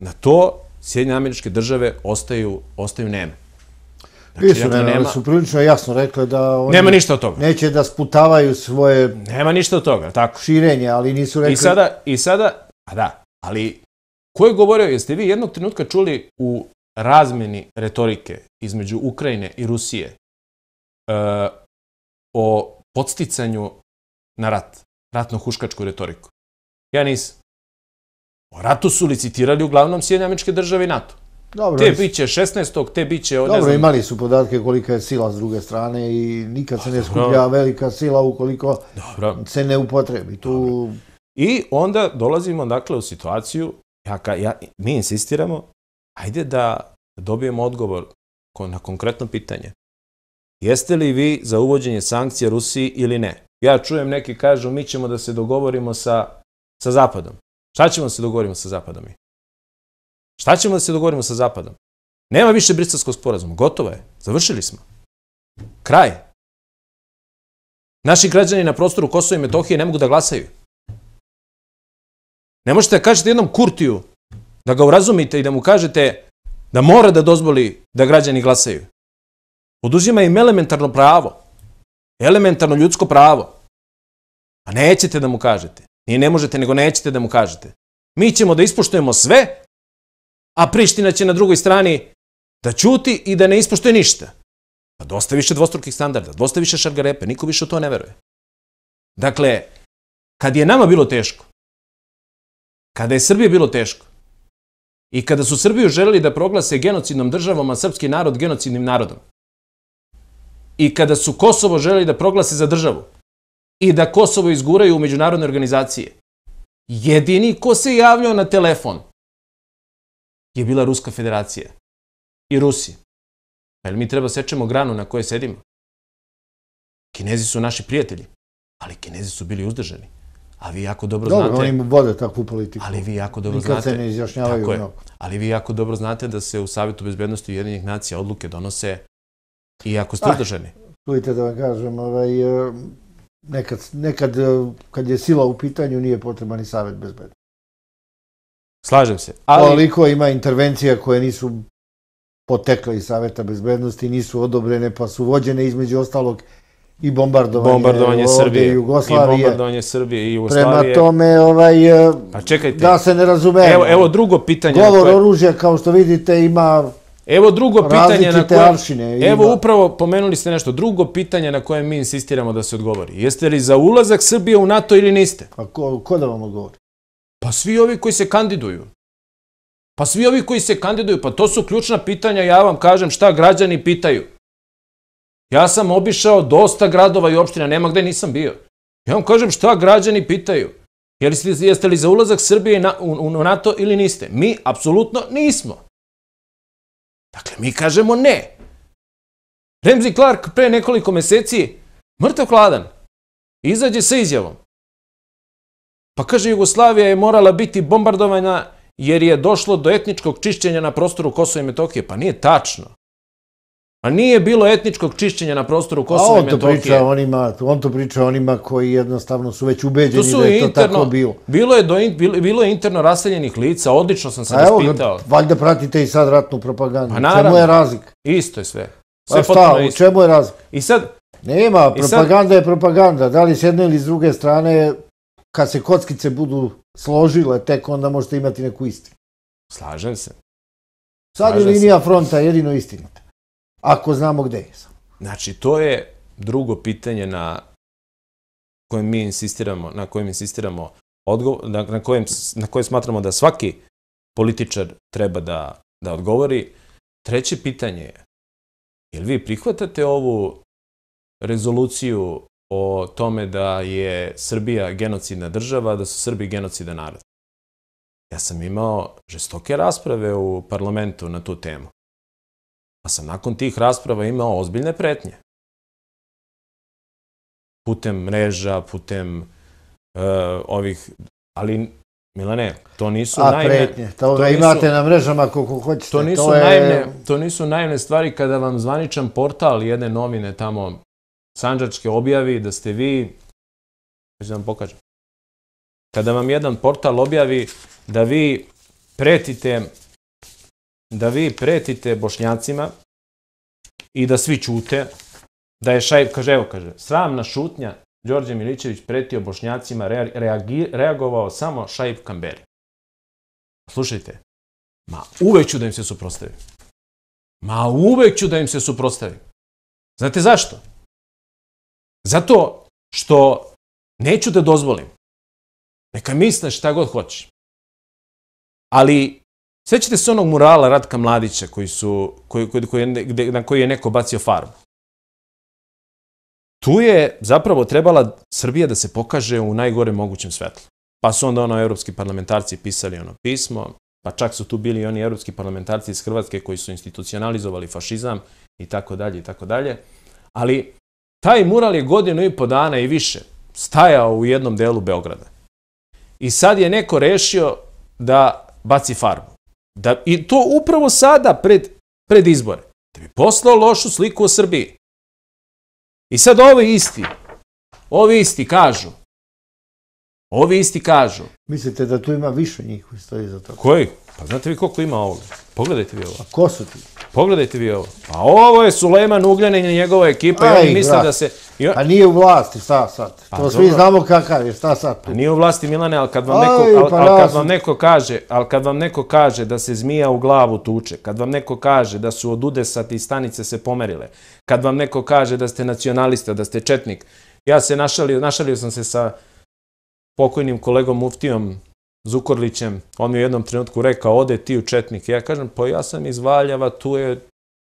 Speaker 2: Na to Sjedinjene američke države ostaju, ostaju neme. Znači, Nisu, dakle, ne, nema... su
Speaker 1: prilično jasno rekle da oni... Nema ništa od toga. Neće da sputavaju svoje...
Speaker 2: Nema ništa od toga, tako.
Speaker 1: Širenje, ali nisu rekli... I sada,
Speaker 2: i sada, a da, ali ko je govorio, jeste vi jednog trenutka čuli u razmeni retorike između Ukrajine i Rusije
Speaker 3: uh, o podsticanju na rat, ratno-huškačku retoriku? Ja nisam. O ratu su licitirali uglavnom Sjedinjamičke
Speaker 2: države i NATO. Dobro, te biće 16. te biće... će... Dobro, imali
Speaker 1: su podatke kolika je sila s druge strane i nikad se ne skuplja velika sila ukoliko se ne upotrebi. Tu... I onda dolazimo, dakle, u situaciju, ja, ja, mi insistiramo,
Speaker 2: ajde da dobijemo odgovor na konkretno pitanje. Jeste li vi za uvođenje sankcija Rusiji ili ne? Ja čujem neki kažu mi ćemo da se dogovorimo sa, sa Zapadom. Šta ćemo da se dogovorimo sa Zapadom Šta ćemo da se dogovorimo sa Zapadom? Nema više brislavskog sporazuma. Gotovo je. Završili smo.
Speaker 3: Kraj. Naši građani na prostoru Kosova i Metohije ne mogu da glasaju. Ne možete da kažete jednom Kurtiju da ga urazumite i
Speaker 2: da mu kažete da mora da dozvoli da građani glasaju. Oduzima im elementarno pravo. Elementarno ljudsko pravo. A nećete da mu kažete. Nije ne možete, nego nećete da mu kažete. Mi ćemo da ispoštujemo sve a Priština će na drugoj strani da ćuti i da ne ispoštuje ništa. Pa dosta više dvostrukih standarda, dosta više šargarepe, niko više u to ne veruje. Dakle, kad je nama bilo teško, kada je Srbiji bilo teško i kada su Srbiju želeli da proglase genocidnom državom, a srpski narod genocidnim narodom, i kada su Kosovo želeli da proglase za državu i da Kosovo izguraju u međunarodne organizacije, jedini ko se javljao na telefon
Speaker 3: je bila Ruska federacija i Rusi. Pa mi treba sečemo granu na kojoj sedimo? Kinezi su naši prijatelji, ali Kinezi su bili uzdržani.
Speaker 2: A vi jako dobro, znate... Dobro, oni
Speaker 1: vode takvu politiku. Ali vi jako dobro znate... Nikad se ne izjašnjavaju tako mnogo.
Speaker 2: Je, ali vi jako dobro znate da se u Savjetu bezbednosti Ujedinjenih nacija odluke donose i ako ste pa, uzdržani.
Speaker 1: Čujte da vam kažem, ovaj, eh, nekad, nekad eh, kad je sila u pitanju nije potreban ni Savjet bezbednosti. Slažem se. Ali... Koliko ima intervencija koje nisu potekle iz Saveta bezbednosti, nisu odobrene, pa su vođene između ostalog i bombardovanje, bombardovanje Srbije, i Jugoslavije. I bombardovanje Srbije i Jugoslavije. Prema tome, ovaj, e, pa čekajte. da se ne razume. Evo, evo drugo pitanje. Govor koje... oružja, kao što vidite, ima Evo drugo pitanje na koje... Aršine, evo ima...
Speaker 2: upravo pomenuli ste nešto. Drugo pitanje na koje mi insistiramo da se odgovori. Jeste li za ulazak Srbije u NATO ili niste? A pa ko, ko da vam odgovori? Pa svi ovi koji se kandiduju. Pa svi ovi koji se kandiduju, pa to su ključna pitanja, ja vam kažem šta građani pitaju. Ja sam obišao dosta gradova i opština, nema gde nisam bio. Ja vam kažem šta građani pitaju. Jeste li za ulazak Srbije u NATO ili niste? Mi apsolutno
Speaker 3: nismo. Dakle, mi kažemo ne. Remzi Clark pre nekoliko meseci, mrtav hladan, izađe sa izjavom.
Speaker 2: Pa kaže Jugoslavija je morala biti bombardovana jer je došlo do etničkog čišćenja na prostoru Kosova i Metohije. Pa nije tačno. A pa nije bilo etničkog čišćenja na prostoru Kosova i Metohije. On to priča
Speaker 1: onima, on to priča onima koji jednostavno su već ubeđeni da je to tako bilo.
Speaker 2: Bilo je, do, bilo, bilo je interno raseljenih lica, odlično sam se raspitao. Evo,
Speaker 1: valjda pratite i sad ratnu propagandu. Pa naravno. Čemu je razlika? Isto je sve. Pa sve pa šta, u čemu je razlika? I sad... Nema, propaganda je propaganda. Da li s jedne ili s druge strane kad se kockice budu složile, tek onda možete imati neku istinu. Slažem se. Sad je linija fronta jedino istinita. Ako znamo gde je sam.
Speaker 2: Znači, to je drugo pitanje na kojem mi insistiramo, na kojem insistiramo odgovor, na, na, kojem, na kojem smatramo da svaki političar treba da, da odgovori. Treće pitanje je, jel vi prihvatate ovu rezoluciju o tome da je Srbija genocidna država, da su Srbi genocida narod. Ja sam imao žestoke rasprave
Speaker 3: u parlamentu na tu temu. Pa sam nakon tih rasprava imao ozbiljne pretnje. Putem mreža, putem uh, ovih... Ali, Milane, to nisu A, najme... A pretnje, to, to imate na mrežama
Speaker 1: koliko hoćete. To nisu, to, je... naivne,
Speaker 2: to nisu naivne stvari kada vam zvaničan portal jedne novine tamo Sanđačke objavi da ste vi, ću da vam pokažem, kada vam jedan portal objavi da vi pretite da vi pretite bošnjacima i da svi ćute, da je Šajb, kaže, evo, kaže, sramna šutnja, Đorđe Milićević pretio bošnjacima, reagi, reagovao samo Šajb Kamberi. Slušajte, ma
Speaker 3: uvek ću da im se suprostavim. Ma uvek ću da im se suprostavim. Znate zašto? Zato što neću da dozvolim. Neka misle šta god hoće. Ali, sećate se onog
Speaker 2: murala Ratka Mladića koji su, koji, koji, gde, na koji je neko bacio farbu? Tu je zapravo trebala Srbija da se pokaže u najgore mogućem svetlu. Pa su onda ono evropski parlamentarci pisali ono pismo, pa čak su tu bili oni evropski parlamentarci iz Hrvatske koji su institucionalizovali fašizam i tako dalje i tako dalje. Ali Taj mural je godinu i po dana i više stajao u jednom delu Beograda. I sad je neko rešio da baci farbu. Da, I to upravo sada, pred, pred izbore. Da bi poslao lošu sliku o Srbiji. I sad ovi isti, ovi isti kažu, ovi isti kažu.
Speaker 1: Mislite da tu ima više njih koji stoji za to? Koji?
Speaker 2: Pa znate vi koliko ima ovoga? Pogledajte vi ovo. A ko su ti? Pogledajte vi ovo. Pa ovo je Suleman Ugljanin i njegova ekipa Aj, i oni misle da se... On... A pa nije u vlasti, šta sad? Pa, to dobro. svi
Speaker 1: znamo kakav je, šta sad? Pa
Speaker 2: nije u vlasti, Milane, ali kad vam, Aj, neko, pa al, al kad vam neko kaže, ali kad vam neko kaže da se zmija u glavu tuče, kad vam neko kaže da su od udesati i stanice se pomerile, kad vam neko kaže da ste nacionalista, da ste četnik, ja se našalio, našalio sam se sa pokojnim kolegom Muftijom Zukorlićem. On mi u jednom trenutku rekao, ode ti u Četnike. Ja kažem, pa ja sam iz Valjava, tu je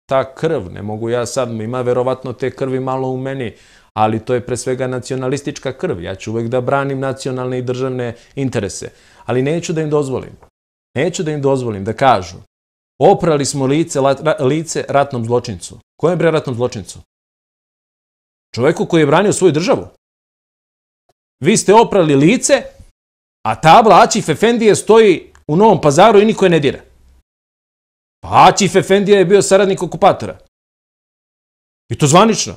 Speaker 2: ta krv, ne mogu ja sad, ima verovatno te krvi malo u meni, ali to je pre svega nacionalistička krv. Ja ću uvek da branim nacionalne i državne interese, ali neću da im dozvolim. Neću da im dozvolim da kažu oprali smo lice, lice ratnom zločincu. Kojem bre ratnom zločincu? Čoveku koji je branio svoju državu. Vi ste oprali lice A tabla Ačif Efendije stoji u Novom pazaru i niko je ne dira.
Speaker 3: Pa Ačif Efendija je bio saradnik okupatora. I to zvanično.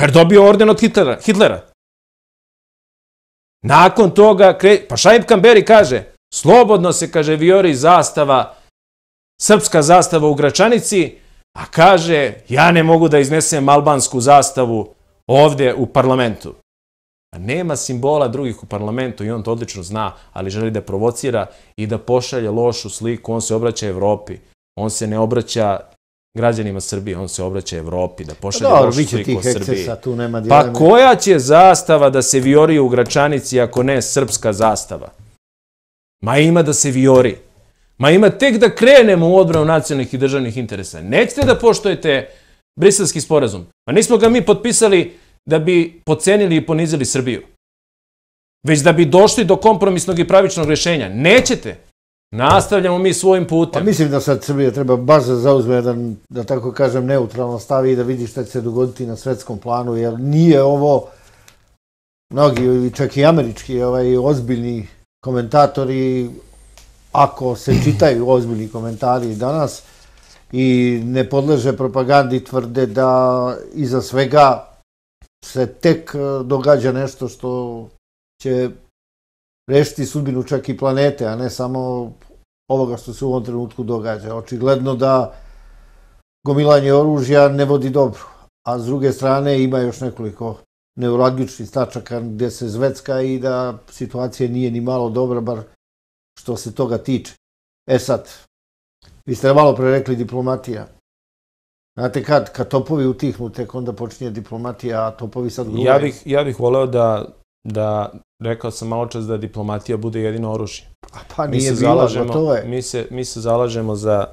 Speaker 3: Per dobio orden od Hitlera. Hitlera.
Speaker 2: Nakon toga, kre... pa Šaib Kamberi kaže, slobodno se, kaže, viori zastava, srpska zastava u Gračanici, a kaže, ja ne mogu da iznesem albansku zastavu ovde u parlamentu. Nema simbola drugih u parlamentu i on to odlično zna, ali želi da provocira i da pošalje lošu sliku. On se obraća Evropi, on se ne obraća građanima Srbije, on se obraća Evropi, da pošalje da, lošu sliku o Srbiji. Tu nema pa koja će zastava da se viori u Gračanici ako ne srpska zastava? Ma ima da se viori. Ma ima tek da krenemo u odbranu nacionalnih i državnih interesa. Nećete da poštojete briselski sporazum. Ma nismo ga mi potpisali da bi pocenili i ponizili Srbiju, već da bi došli do kompromisnog i pravičnog rešenja. Nećete.
Speaker 1: Nastavljamo mi svojim putem. Pa mislim da sad Srbija treba baš da zauzme jedan, da tako kažem, neutralan stav i da vidi šta će se dogoditi na svetskom planu, jer nije ovo, mnogi, čak i američki, ovaj, ozbiljni komentatori, ako se čitaju ozbiljni komentari danas i ne podleže propagandi, tvrde da iza svega se tek e, događa nešto što će rešiti sudbinu čak i planete, a ne samo ovoga što se u ovom trenutku događa. Očigledno da gomilanje oružja ne vodi dobro, a s druge strane ima još nekoliko neuralgičnih stačaka gde se zvecka i da situacija nije ni malo dobra, bar što se toga tiče. E sad, vi ste malo pre rekli diplomatija. Znate, kad, kad topovi utihnu, tek onda počinje diplomatija, a topovi sad gruje. Ja bih,
Speaker 2: ja bih voleo da, da rekao sam malo čas da diplomatija bude jedino oružje. A pa nije mi se bila, to je. Mi se, mi se zalažemo za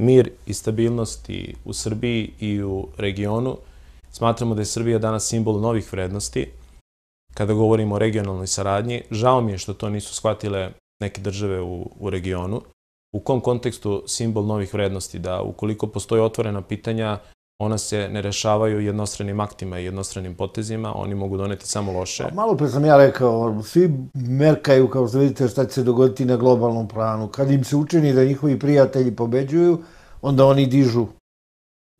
Speaker 2: mir i stabilnost i u Srbiji i u regionu. Smatramo da je Srbija danas simbol novih vrednosti kada govorimo o regionalnoj saradnji. Žao mi je što to nisu shvatile neke države u, u regionu u kom kontekstu simbol novih vrednosti, da ukoliko postoje otvorena pitanja, ona se ne rešavaju jednostranim aktima i jednostranim potezima, oni mogu doneti samo loše. A pa,
Speaker 1: malo pre sam ja rekao, svi merkaju, kao što vidite, šta će se dogoditi na globalnom planu. Kad im se učini da njihovi prijatelji pobeđuju, onda oni dižu,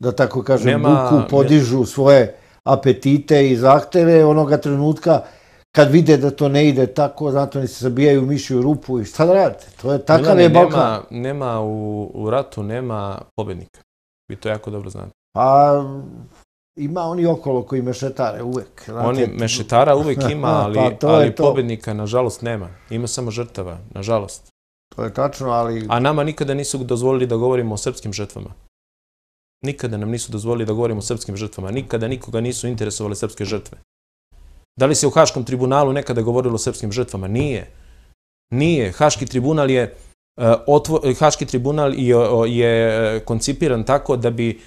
Speaker 1: da tako kažem, Nema... buku, podižu svoje apetite i zahteve onoga trenutka kad vide da to ne ide tako, znate, oni se zabijaju miši u rupu i šta da radite? To je takav je Balkan. Nema,
Speaker 2: nema u, u ratu, nema pobednika. Vi to jako dobro znate.
Speaker 1: Pa, ima oni okolo koji mešetare uvek. Znate. Oni mešetara uvek ima, ali, pa, ali pobednika,
Speaker 2: nažalost, nema. Ima samo žrtava, nažalost. To je tačno, ali... A nama nikada nisu dozvolili da govorimo o srpskim žrtvama. Nikada nam nisu dozvolili da govorimo o srpskim žrtvama. Nikada nikoga nisu interesovali srpske žrtve. Da li se u Haškom tribunalu nekada govorilo o srpskim žrtvama? Nije. Nije. Haški tribunal je e, Haški tribunal e, je, je koncipiran tako da bi e,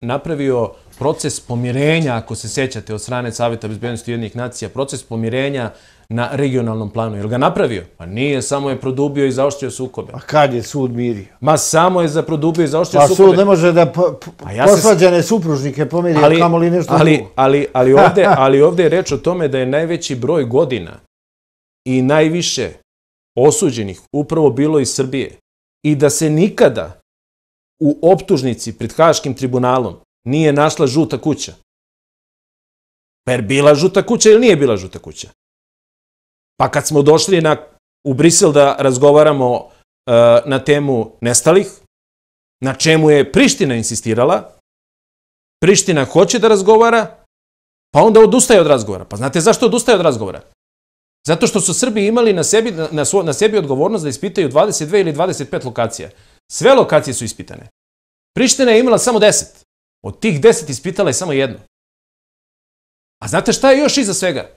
Speaker 2: napravio proces pomirenja, ako se sećate, od strane Saveta bezbednosti jednih nacija, proces pomirenja na regionalnom planu. Je li ga napravio? Pa nije, samo je produbio i zaoštrio sukobe. A kad je sud mirio? Ma samo je za produbio i zaoštrio pa, sukobe. Pa sud ne
Speaker 1: može da pa ja posvađane se... supružnike pomiri, ali, kamo li nešto ali, drugo.
Speaker 2: Ali, ali, ovde, ali ovde je reč o tome da je najveći broj godina i najviše osuđenih upravo bilo iz Srbije i da se nikada u optužnici pred Haškim tribunalom nije našla žuta kuća. Pa je bila žuta kuća ili nije bila žuta kuća? Pa kad smo došli na, u Brisel da razgovaramo uh, na temu nestalih, na čemu je Priština insistirala, Priština hoće da razgovara, pa onda odustaje od razgovora. Pa znate zašto odustaje od razgovora? Zato što su Srbi imali na sebi, na, svo, na sebi odgovornost da ispitaju 22 ili 25 lokacija. Sve lokacije su ispitane. Priština je imala samo 10. Od tih 10 ispitala je samo
Speaker 3: jedno. A znate šta je još iza svega?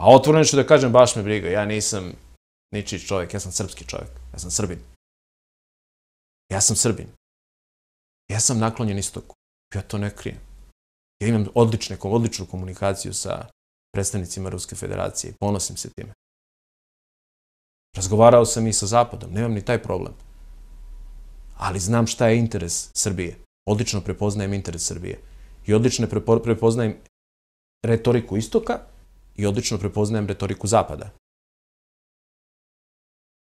Speaker 3: A otvoreno ću da kažem, baš me briga, ja nisam ničiji čovjek, ja sam srpski čovjek, ja sam srbin. Ja sam srbin. Ja sam naklonjen istoku. Ja to ne krijem. Ja imam odlične, odličnu komunikaciju sa predstavnicima Ruske federacije i ponosim se
Speaker 2: time. Razgovarao sam i sa Zapadom, nemam ni taj problem. Ali znam šta je interes Srbije. Odlično prepoznajem interes Srbije. I odlično
Speaker 3: prepoznajem retoriku istoka i odlično prepoznajem retoriku Zapada.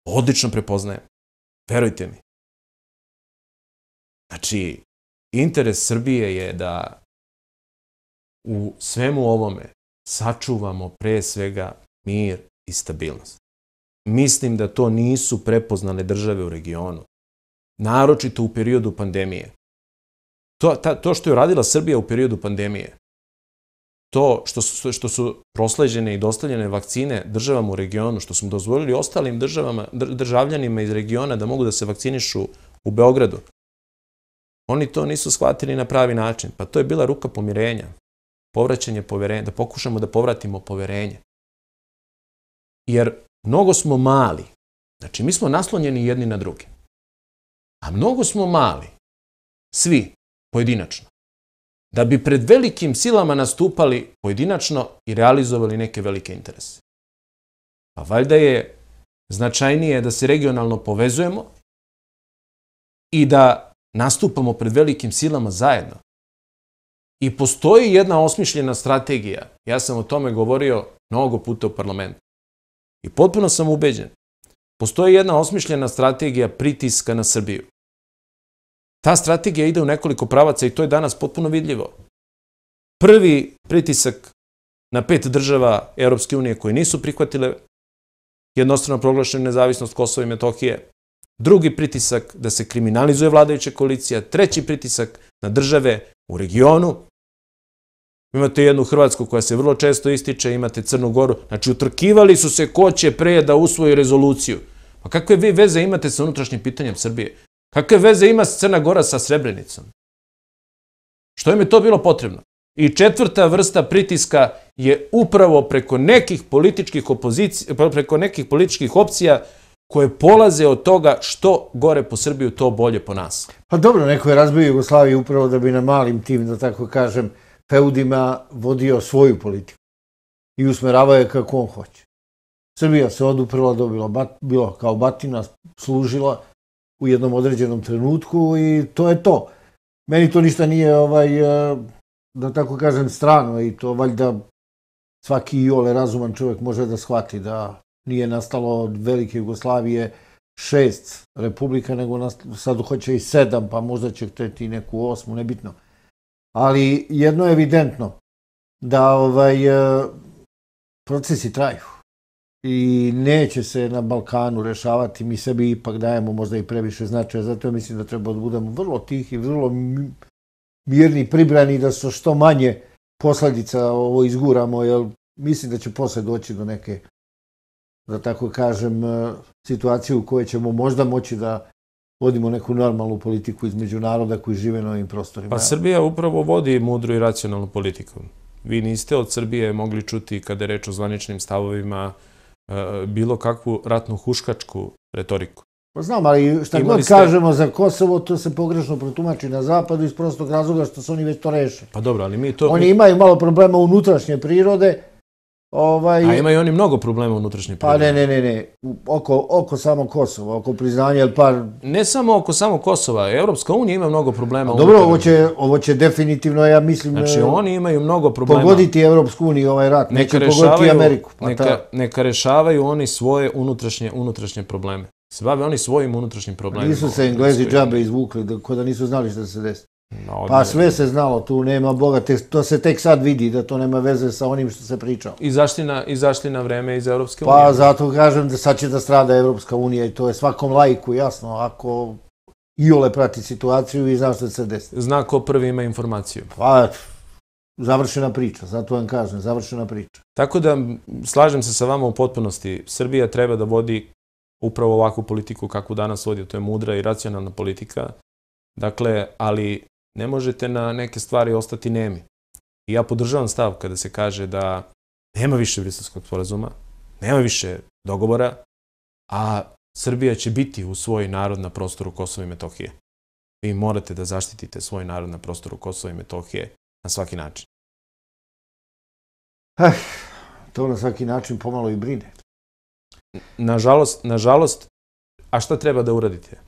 Speaker 3: Odlično prepoznajem. Verujte mi. Znači, interes Srbije je da u svemu ovome sačuvamo pre svega mir
Speaker 2: i stabilnost. Mislim da to nisu prepoznane države u regionu, naročito u periodu pandemije. To, ta, to što je radila Srbija u periodu pandemije to što su, što su prosleđene i dostavljene vakcine državama u regionu, što smo dozvolili ostalim državama, državljanima iz regiona da mogu da se vakcinišu u Beogradu, oni to nisu shvatili na pravi način. Pa to je bila ruka pomirenja, povraćanje poverenja, da pokušamo da povratimo poverenje.
Speaker 3: Jer mnogo smo mali, znači mi smo naslonjeni jedni na druge, a mnogo smo mali, svi, pojedinačno da bi pred
Speaker 2: velikim silama nastupali pojedinačno i realizovali neke velike interese. Pa valjda je značajnije da se regionalno povezujemo i da nastupamo pred velikim silama zajedno. I postoji jedna osmišljena strategija. Ja sam o tome govorio mnogo puta u parlamentu. I potpuno sam ubeđen. Postoji jedna osmišljena strategija pritiska na Srbiju. Ta strategija ide u nekoliko pravaca i to je danas potpuno vidljivo. Prvi pritisak na pet država Europske unije koje nisu prihvatile jednostrano proglašenu nezavisnost Kosova i Metohije, drugi pritisak da se kriminalizuje vladajuća koalicija, treći pritisak na države u regionu. Imate jednu Hrvatsku koja se vrlo često ističe, imate Crnu Goru. Znači, utrkivali su se ko će pre da usvoji rezoluciju. Pa kakve vi veze imate sa unutrašnjim pitanjem Srbije? Kakve veze ima Crna Gora sa Srebrenicom? Što im je to bilo potrebno? I četvrta vrsta pritiska je upravo preko nekih političkih opozicija, preko nekih političkih opcija koje polaze od toga što gore po Srbiju, to bolje po nas.
Speaker 1: Pa dobro, neko je razbio Jugoslaviju upravo da bi na malim tim, da tako kažem, feudima vodio svoju politiku i usmeravao je kako on hoće. Srbija se oduprla, dobila bat, kao batina, služila, u jednom određenom trenutku i to je to. Meni to ništa nije, ovaj, eh, da tako kažem, strano i to valjda svaki ole razuman čovjek može da shvati da nije nastalo od Velike Jugoslavije šest republika, nego nastalo, sad hoće i sedam, pa možda će hteti neku osmu, nebitno. Ali jedno je evidentno, da ovaj, eh, procesi traju i neće se na Balkanu rešavati. Mi sebi ipak dajemo možda i previše značaja, zato ja mislim da treba da budemo vrlo tihi, vrlo mirni, pribrani, da su što manje posledica ovo izguramo, jer mislim da će posle doći do neke, da tako kažem, e, situacije u kojoj ćemo možda moći da vodimo neku normalnu politiku između naroda koji žive na ovim prostorima. Pa Srbija
Speaker 2: upravo vodi mudru i racionalnu politiku. Vi niste od Srbije mogli čuti kada je reč o zvaničnim stavovima E, bilo kakvu ratnu huškačku retoriku.
Speaker 1: Pa znam, ali šta god kažemo za Kosovo, to se pogrešno protumači na zapadu iz prostog razloga što su oni već to rešili. Pa dobro, ali mi to... Oni imaju malo problema unutrašnje prirode, Ovaj, A imaju oni mnogo problema unutrašnje problema. Pa ne, ne, ne, ne. Oko, oko samo Kosova, oko priznanja, jer par... Ne samo
Speaker 2: oko samo Kosova, Evropska unija ima mnogo problema. A, dobro, ovo
Speaker 1: će, ovo će definitivno, ja mislim... Znači, eh, oni imaju mnogo problema. Pogoditi Evropsku uniju ovaj rat, neka neće pogoditi Ameriku. Pa neka, ta...
Speaker 2: neka rešavaju oni svoje unutrašnje, unutrašnje probleme. Se bave oni svojim unutrašnjim problemima. Nisu se Englezi džabe
Speaker 1: izvukli, da, ko da nisu znali šta se desi pa sve se znalo, tu nema Boga, to se tek sad vidi da to nema veze sa onim što se pričao. Izašli
Speaker 2: na, izašli na vreme iz Evropske
Speaker 1: pa unije? Pa zato kažem da sad će da strada Evropska unija i to je svakom lajku jasno, ako Iole prati situaciju i zna što se desi. Zna ko prvi ima informaciju. Pa, završena priča, zato vam kažem, završena priča. Tako da, slažem se sa vama u
Speaker 2: potpunosti, Srbija treba da vodi upravo ovakvu politiku kakvu danas vodi, to je mudra i racionalna politika. Dakle, ali ne možete na neke stvari ostati nemi. I ja podržavam stav kada se kaže da nema više briselskog sporazuma, nema više dogovora, a Srbija će biti u svoj narod na prostoru Kosova i Metohije. Vi morate da zaštitite svoj narod na prostoru Kosova i Metohije na svaki način.
Speaker 1: Eh, to na svaki način pomalo i brine.
Speaker 2: Nažalost, nažalost, a šta treba da uradite?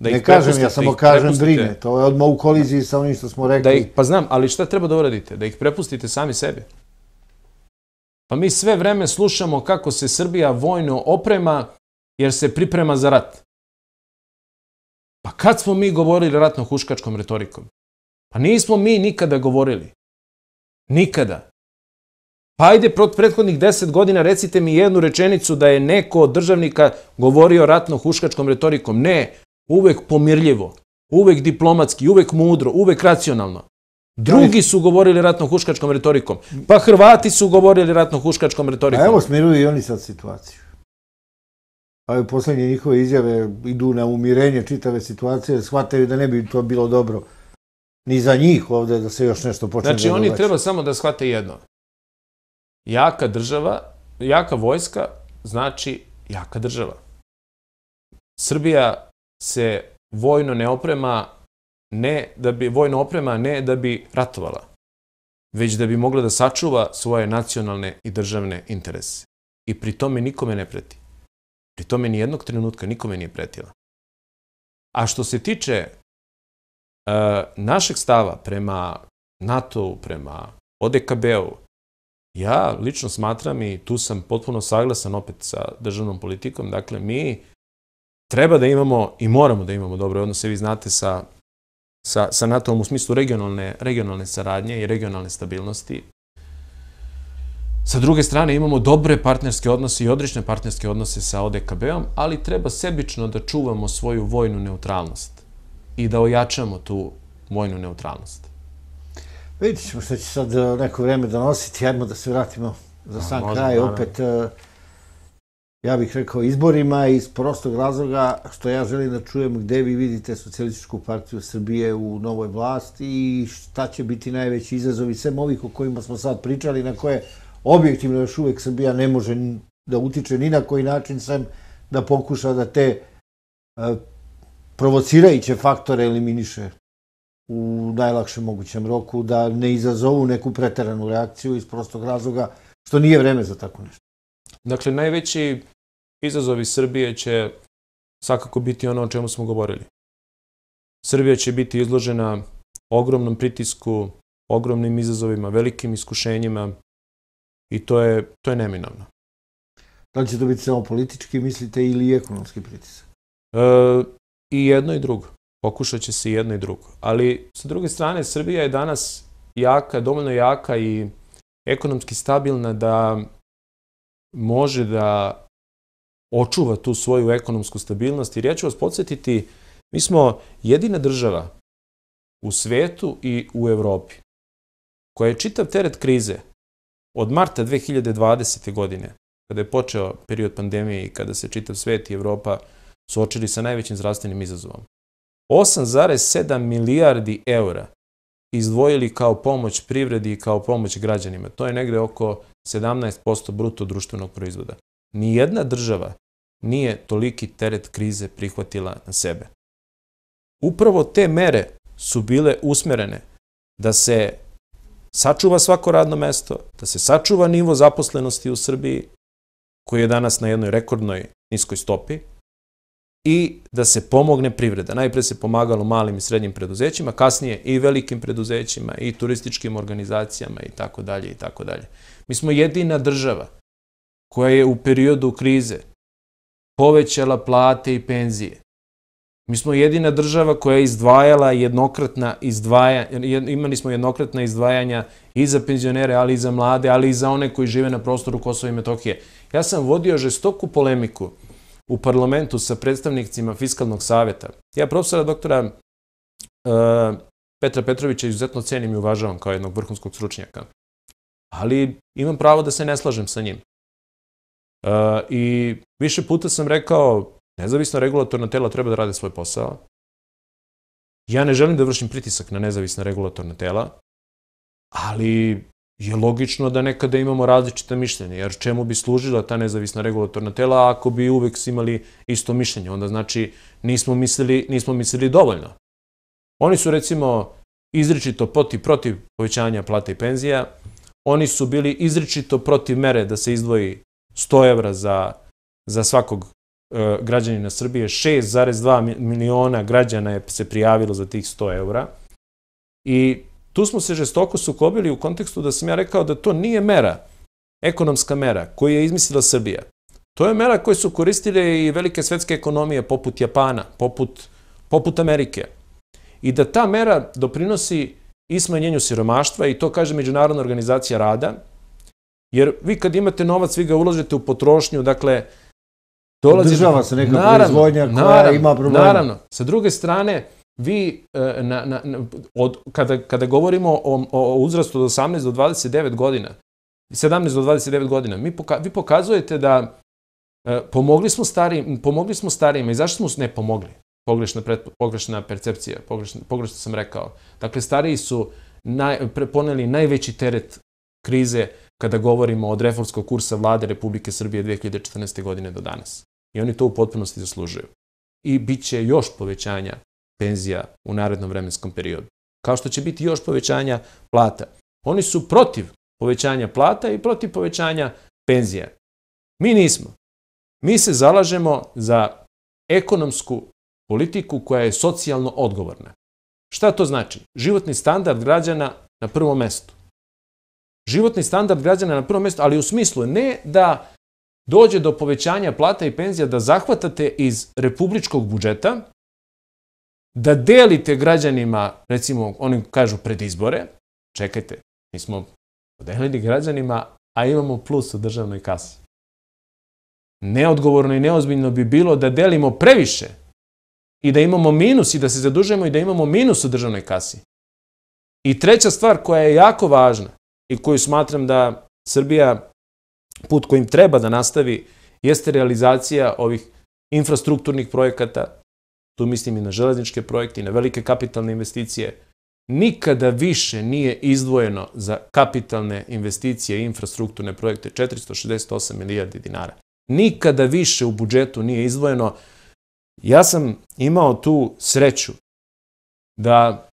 Speaker 2: da ne kažem, ja samo da kažem brine.
Speaker 1: To je odmah u koliziji sa onim što smo rekli. Da
Speaker 2: pa znam, ali šta treba da uradite? Da ih prepustite sami sebi. Pa mi sve vreme slušamo kako se Srbija vojno oprema jer se priprema za rat. Pa kad smo mi govorili ratno-huškačkom retorikom? Pa nismo mi nikada govorili. Nikada. Pa ajde, prot prethodnih deset godina recite mi jednu rečenicu da je neko od državnika govorio ratno-huškačkom retorikom. Ne, uvek pomirljivo, uvek diplomatski, uvek mudro, uvek racionalno. Drugi su govorili ratno-huškačkom retorikom. Pa Hrvati su govorili ratno-huškačkom retorikom. A evo
Speaker 1: smiruju i oni sad situaciju. A pa poslednje njihove izjave idu na umirenje čitave situacije, shvataju da ne bi to bilo dobro ni za njih ovde da se još nešto počne znači, da Znači, oni
Speaker 2: treba samo da shvate jedno. Jaka država, jaka vojska znači jaka država. Srbija se vojno ne oprema ne da bi vojna oprema ne da bi ratovala, već da bi mogla da sačuva svoje nacionalne i državne interese. I pri tome nikome ne preti. Pri tome ni jednog trenutka nikome nije pretila. A što se tiče e, našeg stava prema NATO-u, prema ODKB-u, ja lično smatram i tu sam potpuno saglasan opet sa državnom politikom, dakle mi treba da imamo i moramo da imamo dobre odnose, vi znate, sa, sa, sa NATO-om u smislu regionalne, regionalne saradnje i regionalne stabilnosti. Sa druge strane, imamo dobre partnerske odnose i odrične partnerske odnose sa ODKB-om, ali treba sebično da čuvamo svoju vojnu neutralnost i da ojačamo tu vojnu neutralnost.
Speaker 1: Vidjet ćemo što će sad eh, neko vreme donositi. Ajmo da se vratimo za da, sam no, kraj opet. Naravno eh, ja bih rekao, izborima iz prostog razloga što ja želim da čujem gde vi vidite Socialističku partiju Srbije u novoj vlasti i šta će biti najveći izazovi, sem ovih o kojima smo sad pričali, na koje objektivno još uvek Srbija ne može da utiče ni na koji način, sem da pokuša da te e, provocirajuće faktore eliminiše u najlakšem mogućem roku, da ne izazovu neku preteranu reakciju iz prostog razloga, što nije vreme za tako nešto.
Speaker 2: Dakle, najveći izazovi Srbije će svakako biti ono o čemu smo govorili. Srbija će biti izložena ogromnom pritisku, ogromnim izazovima, velikim iskušenjima i to je, to je neminovno.
Speaker 1: Da li će to biti samo politički, mislite, ili ekonomski pritisak?
Speaker 2: E, I jedno i drugo. Pokušat će se i jedno i drugo. Ali, sa druge strane, Srbija je danas jaka, dovoljno jaka i ekonomski stabilna da može da očuva tu svoju ekonomsku stabilnost. Jer ja ću vas podsjetiti, mi smo jedina država u svetu i u Evropi koja je čitav teret krize od marta 2020. godine, kada je počeo period pandemije i kada se čitav svet i Evropa suočili sa najvećim zdravstvenim izazovom. 8,7 milijardi eura izdvojili kao pomoć privredi i kao pomoć građanima. To je negde oko 17% bruto društvenog proizvoda. Nijedna država nije toliki teret krize prihvatila na sebe. Upravo te mere su bile usmerene da se sačuva svako radno mesto, da se sačuva nivo zaposlenosti u Srbiji, koji je danas na jednoj rekordnoj niskoj stopi, i da se pomogne privreda. Najpre se pomagalo malim i srednjim preduzećima, kasnije i velikim preduzećima i turističkim organizacijama i tako dalje i tako dalje. Mi smo jedina država koja je u periodu krize povećala plate i penzije. Mi smo jedina država koja je izdvajala jednokratna izdvajanja, imali smo jednokratna izdvajanja i za penzionere, ali i za mlade, ali i za one koji žive na prostoru Kosova i Metohije. Ja sam vodio žestoku polemiku u parlamentu sa predstavnicima Fiskalnog saveta. Ja profesora doktora uh, Petra Petrovića izuzetno cenim i uvažavam kao jednog vrhunskog stručnjaka ali imam pravo da se ne slažem sa njim. E, I više puta sam rekao, nezavisno regulatorna tela treba da rade svoj posao. Ja ne želim da vršim pritisak na nezavisna regulatorna tela, ali je logično da nekada imamo različita mišljenja, jer čemu bi služila ta nezavisna regulatorna tela ako bi uvek imali isto mišljenje, onda znači nismo mislili, nismo mislili dovoljno. Oni su recimo izričito poti protiv povećanja plate i penzija, oni su bili izričito protiv mere da se izdvoji 100 evra za, za svakog e, građanina Srbije. 6,2 miliona građana je se prijavilo za tih 100 evra. I tu smo se žestoko sukobili u kontekstu da sam ja rekao da to nije mera, ekonomska mera koju je izmislila Srbija. To je mera koju su koristile i velike svetske ekonomije poput Japana, poput, poput Amerike. I da ta mera doprinosi i smanjenju siromaštva i to kaže Međunarodna organizacija rada, jer vi kad imate novac, vi ga ulažete u potrošnju, dakle,
Speaker 1: dolazi... Država se neka naravno, proizvodnja koja ima problem. Naravno,
Speaker 2: sa druge strane, vi, eh, na, na, od, kada, kada govorimo o, uzrastu od 18 do 29 godina, 17 do 29 godina, mi vi pokazujete da eh, pomogli smo starijim, pomogli smo starijima i zašto smo ne pomogli? pogrešna, pretpo, pogrešna percepcija, pogrešno, pogrešno sam rekao. Dakle, stariji su naj, poneli najveći teret krize kada govorimo od reformskog kursa vlade Republike Srbije 2014. godine do danas. I oni to u potpunosti zaslužuju. I bit će još povećanja penzija u narednom vremenskom periodu. Kao što će biti još povećanja plata. Oni su protiv povećanja plata i protiv povećanja penzija. Mi nismo. Mi se zalažemo za ekonomsku Politiku koja je socijalno odgovorna. Šta to znači? Životni standard građana na prvo mesto. Životni standard građana na prvo mesto, ali u smislu ne da dođe do povećanja plata i penzija da zahvatate iz republičkog budžeta, da delite građanima, recimo, oni kažu pred izbore, čekajte, mi smo podelili građanima, a imamo plus u državnoj kasi. Neodgovorno i neozbiljno bi bilo da delimo previše, i da imamo minus i da se zadužujemo i da imamo minus u državnoj kasi. I treća stvar koja je jako važna i koju smatram da Srbija put kojim treba da nastavi jeste realizacija ovih infrastrukturnih projekata, tu mislim i na železničke projekte i na velike kapitalne investicije, nikada više nije izdvojeno za kapitalne investicije i infrastrukturne projekte 468 milijardi dinara. Nikada više u budžetu nije izdvojeno Ja sam imao tu sreću
Speaker 3: da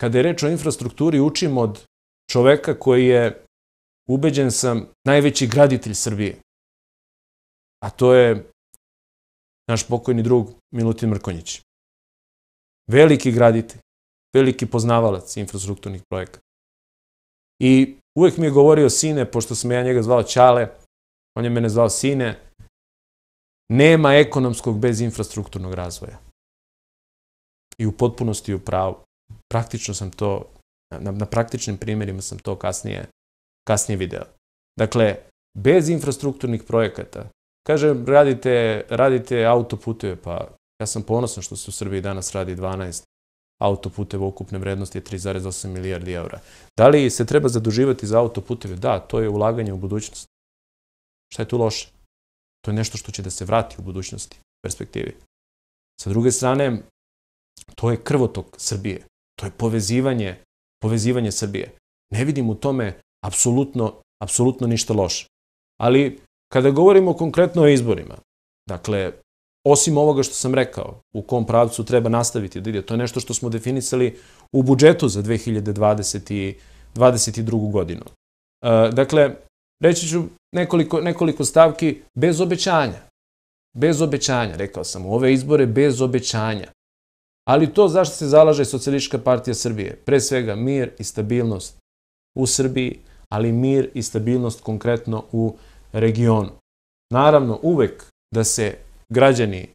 Speaker 3: kada je reč o infrastrukturi učim od čoveka koji je, ubeđen sam, najveći graditelj Srbije. A to je naš pokojni drug Milutin Mrkonjić. Veliki graditelj, veliki poznavalac infrastrukturnih projekata.
Speaker 2: I uvek mi je govorio sine, pošto sam ja njega zvao Ćale, on je mene zvao sine, Nema ekonomskog bez infrastrukturnog razvoja. I u potpunosti u pravu. Praktično sam to, na, na praktičnim primjerima sam to kasnije, kasnije video. Dakle, bez infrastrukturnih projekata, kažem, radite, radite autoputeve, pa ja sam ponosan što se u Srbiji danas radi 12 autoputeva ukupne vrednosti je 3,8 milijardi evra. Da li se treba zaduživati za autoputeve? Da, to je ulaganje u budućnost. Šta je tu loše? To je nešto što će da se vrati u budućnosti, perspektivi. Sa druge strane, to je krvotok Srbije. To je povezivanje, povezivanje Srbije. Ne vidim u tome apsolutno, apsolutno ništa loše. Ali, kada govorimo konkretno o izborima, dakle, osim ovoga što sam rekao, u kom pravcu treba nastaviti da ide, to je nešto što smo definisali u budžetu za 2022. godinu. E, dakle, Reći ću nekoliko, nekoliko stavki bez obećanja. Bez obećanja, rekao sam, u ove izbore bez obećanja. Ali to zašto se zalaže Socialistička partija Srbije? Pre svega mir i stabilnost u Srbiji, ali mir i stabilnost konkretno u regionu. Naravno, uvek da se građani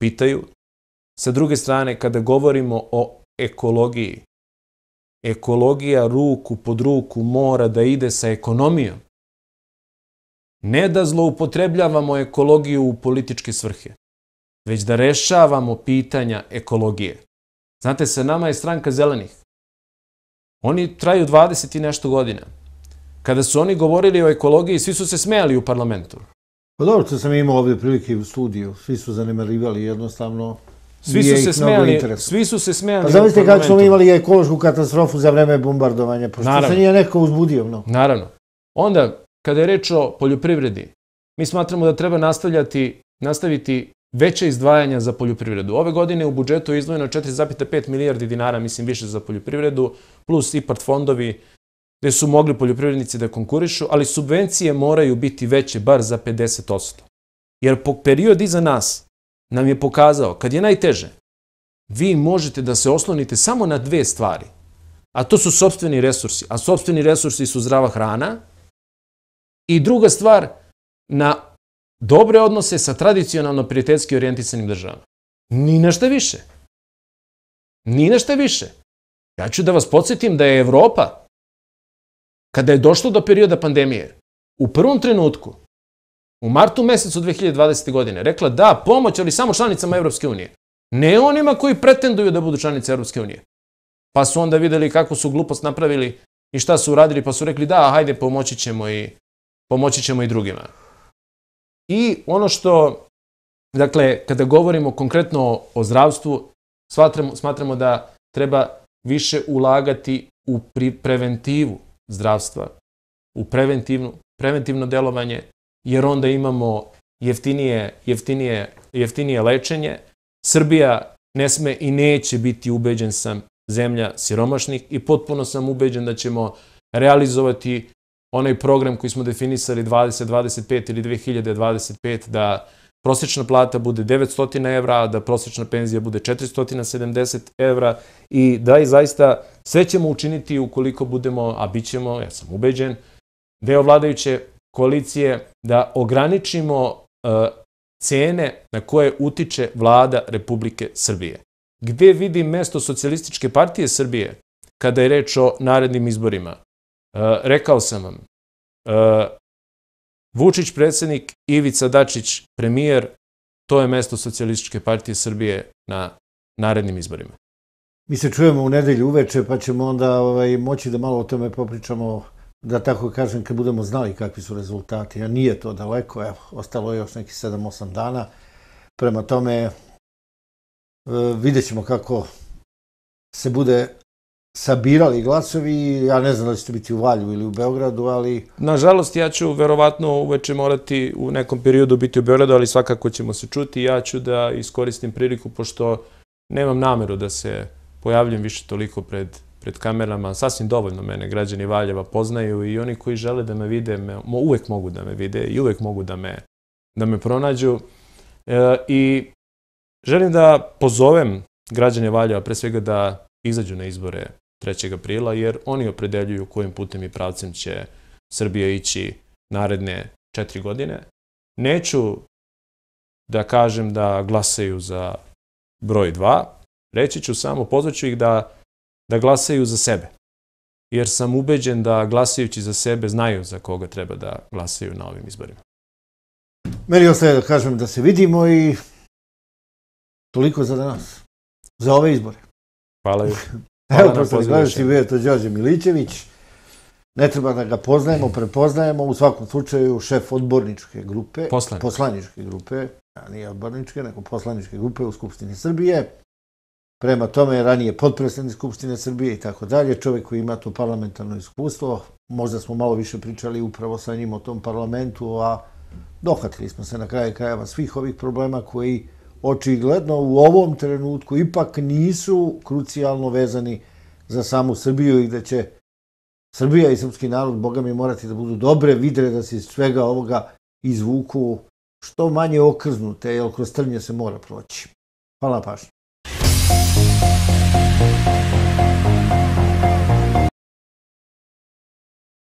Speaker 2: pitaju. Sa druge strane, kada govorimo o ekologiji, ekologija ruku pod ruku mora da ide sa ekonomijom. Ne da zloupotrebljavamo ekologiju u političke svrhe, već da rešavamo pitanja ekologije. Znate, sa nama je stranka zelenih. Oni traju 20 i nešto godina. Kada su oni govorili o ekologiji, svi su se smejali u parlamentu.
Speaker 1: Pa dobro, to sam imao ovde prilike u studiju. Svi su zanemarivali jednostavno. Svi su se smejali, svi su se smejali. Pa zamislite kako smo imali ekološku katastrofu za vreme bombardovanja, pošto Naravno. se nije neko uzbudio. mnogo.
Speaker 2: Naravno. Onda Kada je reč o poljoprivredi, mi smatramo da treba nastavljati, nastaviti veće izdvajanja za poljoprivredu. Ove godine u budžetu je izdvojeno 4,5 milijardi dinara, mislim, više za poljoprivredu, plus IPART fondovi gde su mogli poljoprivrednici da konkurišu, ali subvencije moraju biti veće bar za 50%. Jer po period iza nas nam je pokazao, kad je najteže, vi možete da se oslonite samo na dve stvari, a to su sobstveni resursi, a sobstveni resursi su zdrava hrana I druga stvar, na dobre odnose sa tradicionalno prijateljski orijentisanim državama. Ni našta više. Ni našta više. Ja ću da vas podsjetim da je Evropa, kada je došlo do perioda pandemije, u prvom trenutku, u martu mesecu 2020. godine, rekla da, pomoć, ali samo članicama Evropske unije. Ne onima koji pretenduju da budu članice Evropske unije. Pa su onda videli kako su glupost napravili i šta su uradili, pa su rekli da, hajde, pomoći ćemo i pomoći ćemo i drugima. I ono što, dakle, kada govorimo konkretno o, zdravstvu, smatramo, smatramo da treba više ulagati u pri, preventivu zdravstva, u preventivnu, preventivno delovanje, jer onda imamo jeftinije, jeftinije, jeftinije lečenje. Srbija ne sme i neće biti, ubeđen sam, zemlja siromašnih i potpuno sam ubeđen da ćemo realizovati onaj program koji smo definisali 2025 ili 2025 da prosječna plata bude 900 evra, da prosječna penzija bude 470 evra i da i zaista sve ćemo učiniti ukoliko budemo, a bit ćemo, ja sam ubeđen, deo vladajuće koalicije da ograničimo e, cene na koje utiče vlada Republike Srbije. Gde vidi mesto Socialističke partije Srbije kada je reč o narednim izborima? E, rekao sam vam, e, Vučić predsednik, Ivica Dačić premijer, to je mesto Socialističke partije Srbije na narednim izborima.
Speaker 1: Mi se čujemo u nedelju uveče, pa ćemo onda ovaj, moći da malo o tome popričamo, da tako kažem, kad budemo znali kakvi su rezultati. A nije to daleko, evo, ostalo je još neki 7-8 dana. Prema tome, e, vidjet ćemo kako se bude sabirali glasovi, ja ne znam da li ćete biti u Valjevu ili u Beogradu, ali...
Speaker 2: Nažalost, ja ću verovatno uveče morati u nekom periodu biti u Beogradu, ali svakako ćemo se čuti. Ja ću da iskoristim priliku, pošto nemam nameru da se pojavljam više toliko pred, pred kamerama. Sasvim dovoljno mene građani Valjeva poznaju i oni koji žele da me vide, me, uvek mogu da me vide i uvek mogu da me, da me pronađu. E, I želim da pozovem građane Valjeva, pre svega da izađu na izbore 3. aprila, jer oni opredeljuju kojim putem i pravcem će Srbija ići naredne četiri godine. Neću da kažem da glasaju za broj 2, reći ću samo, pozvaću ih da, da glasaju za sebe. Jer sam ubeđen da glasajući za sebe znaju za koga treba da glasaju na ovim izborima.
Speaker 1: Meni ostaje da kažem da se vidimo i toliko za danas, za ove izbore. Hvala Evo, pošto gledaš i bio to Đorđe Milićević. Ne treba da ga poznajemo, prepoznajemo. U svakom slučaju, šef odborničke grupe, Poslanič. poslaničke grupe, a nije odborničke, nego poslaničke grupe u Skupštini Srbije. Prema tome, ranije podpredsednik Skupštine Srbije i tako dalje, čovek koji ima to parlamentarno iskustvo. Možda smo malo više pričali upravo sa njim o tom parlamentu, a dohvatili smo se na kraju krajeva svih ovih problema koji očigledno u ovom trenutku ipak nisu krucijalno vezani za samu Srbiju i da će Srbija i srpski narod, boga mi, morati da budu dobre vidre da se iz svega ovoga izvuku što manje okrznute, jer kroz trnje se mora proći. Hvala pažnje.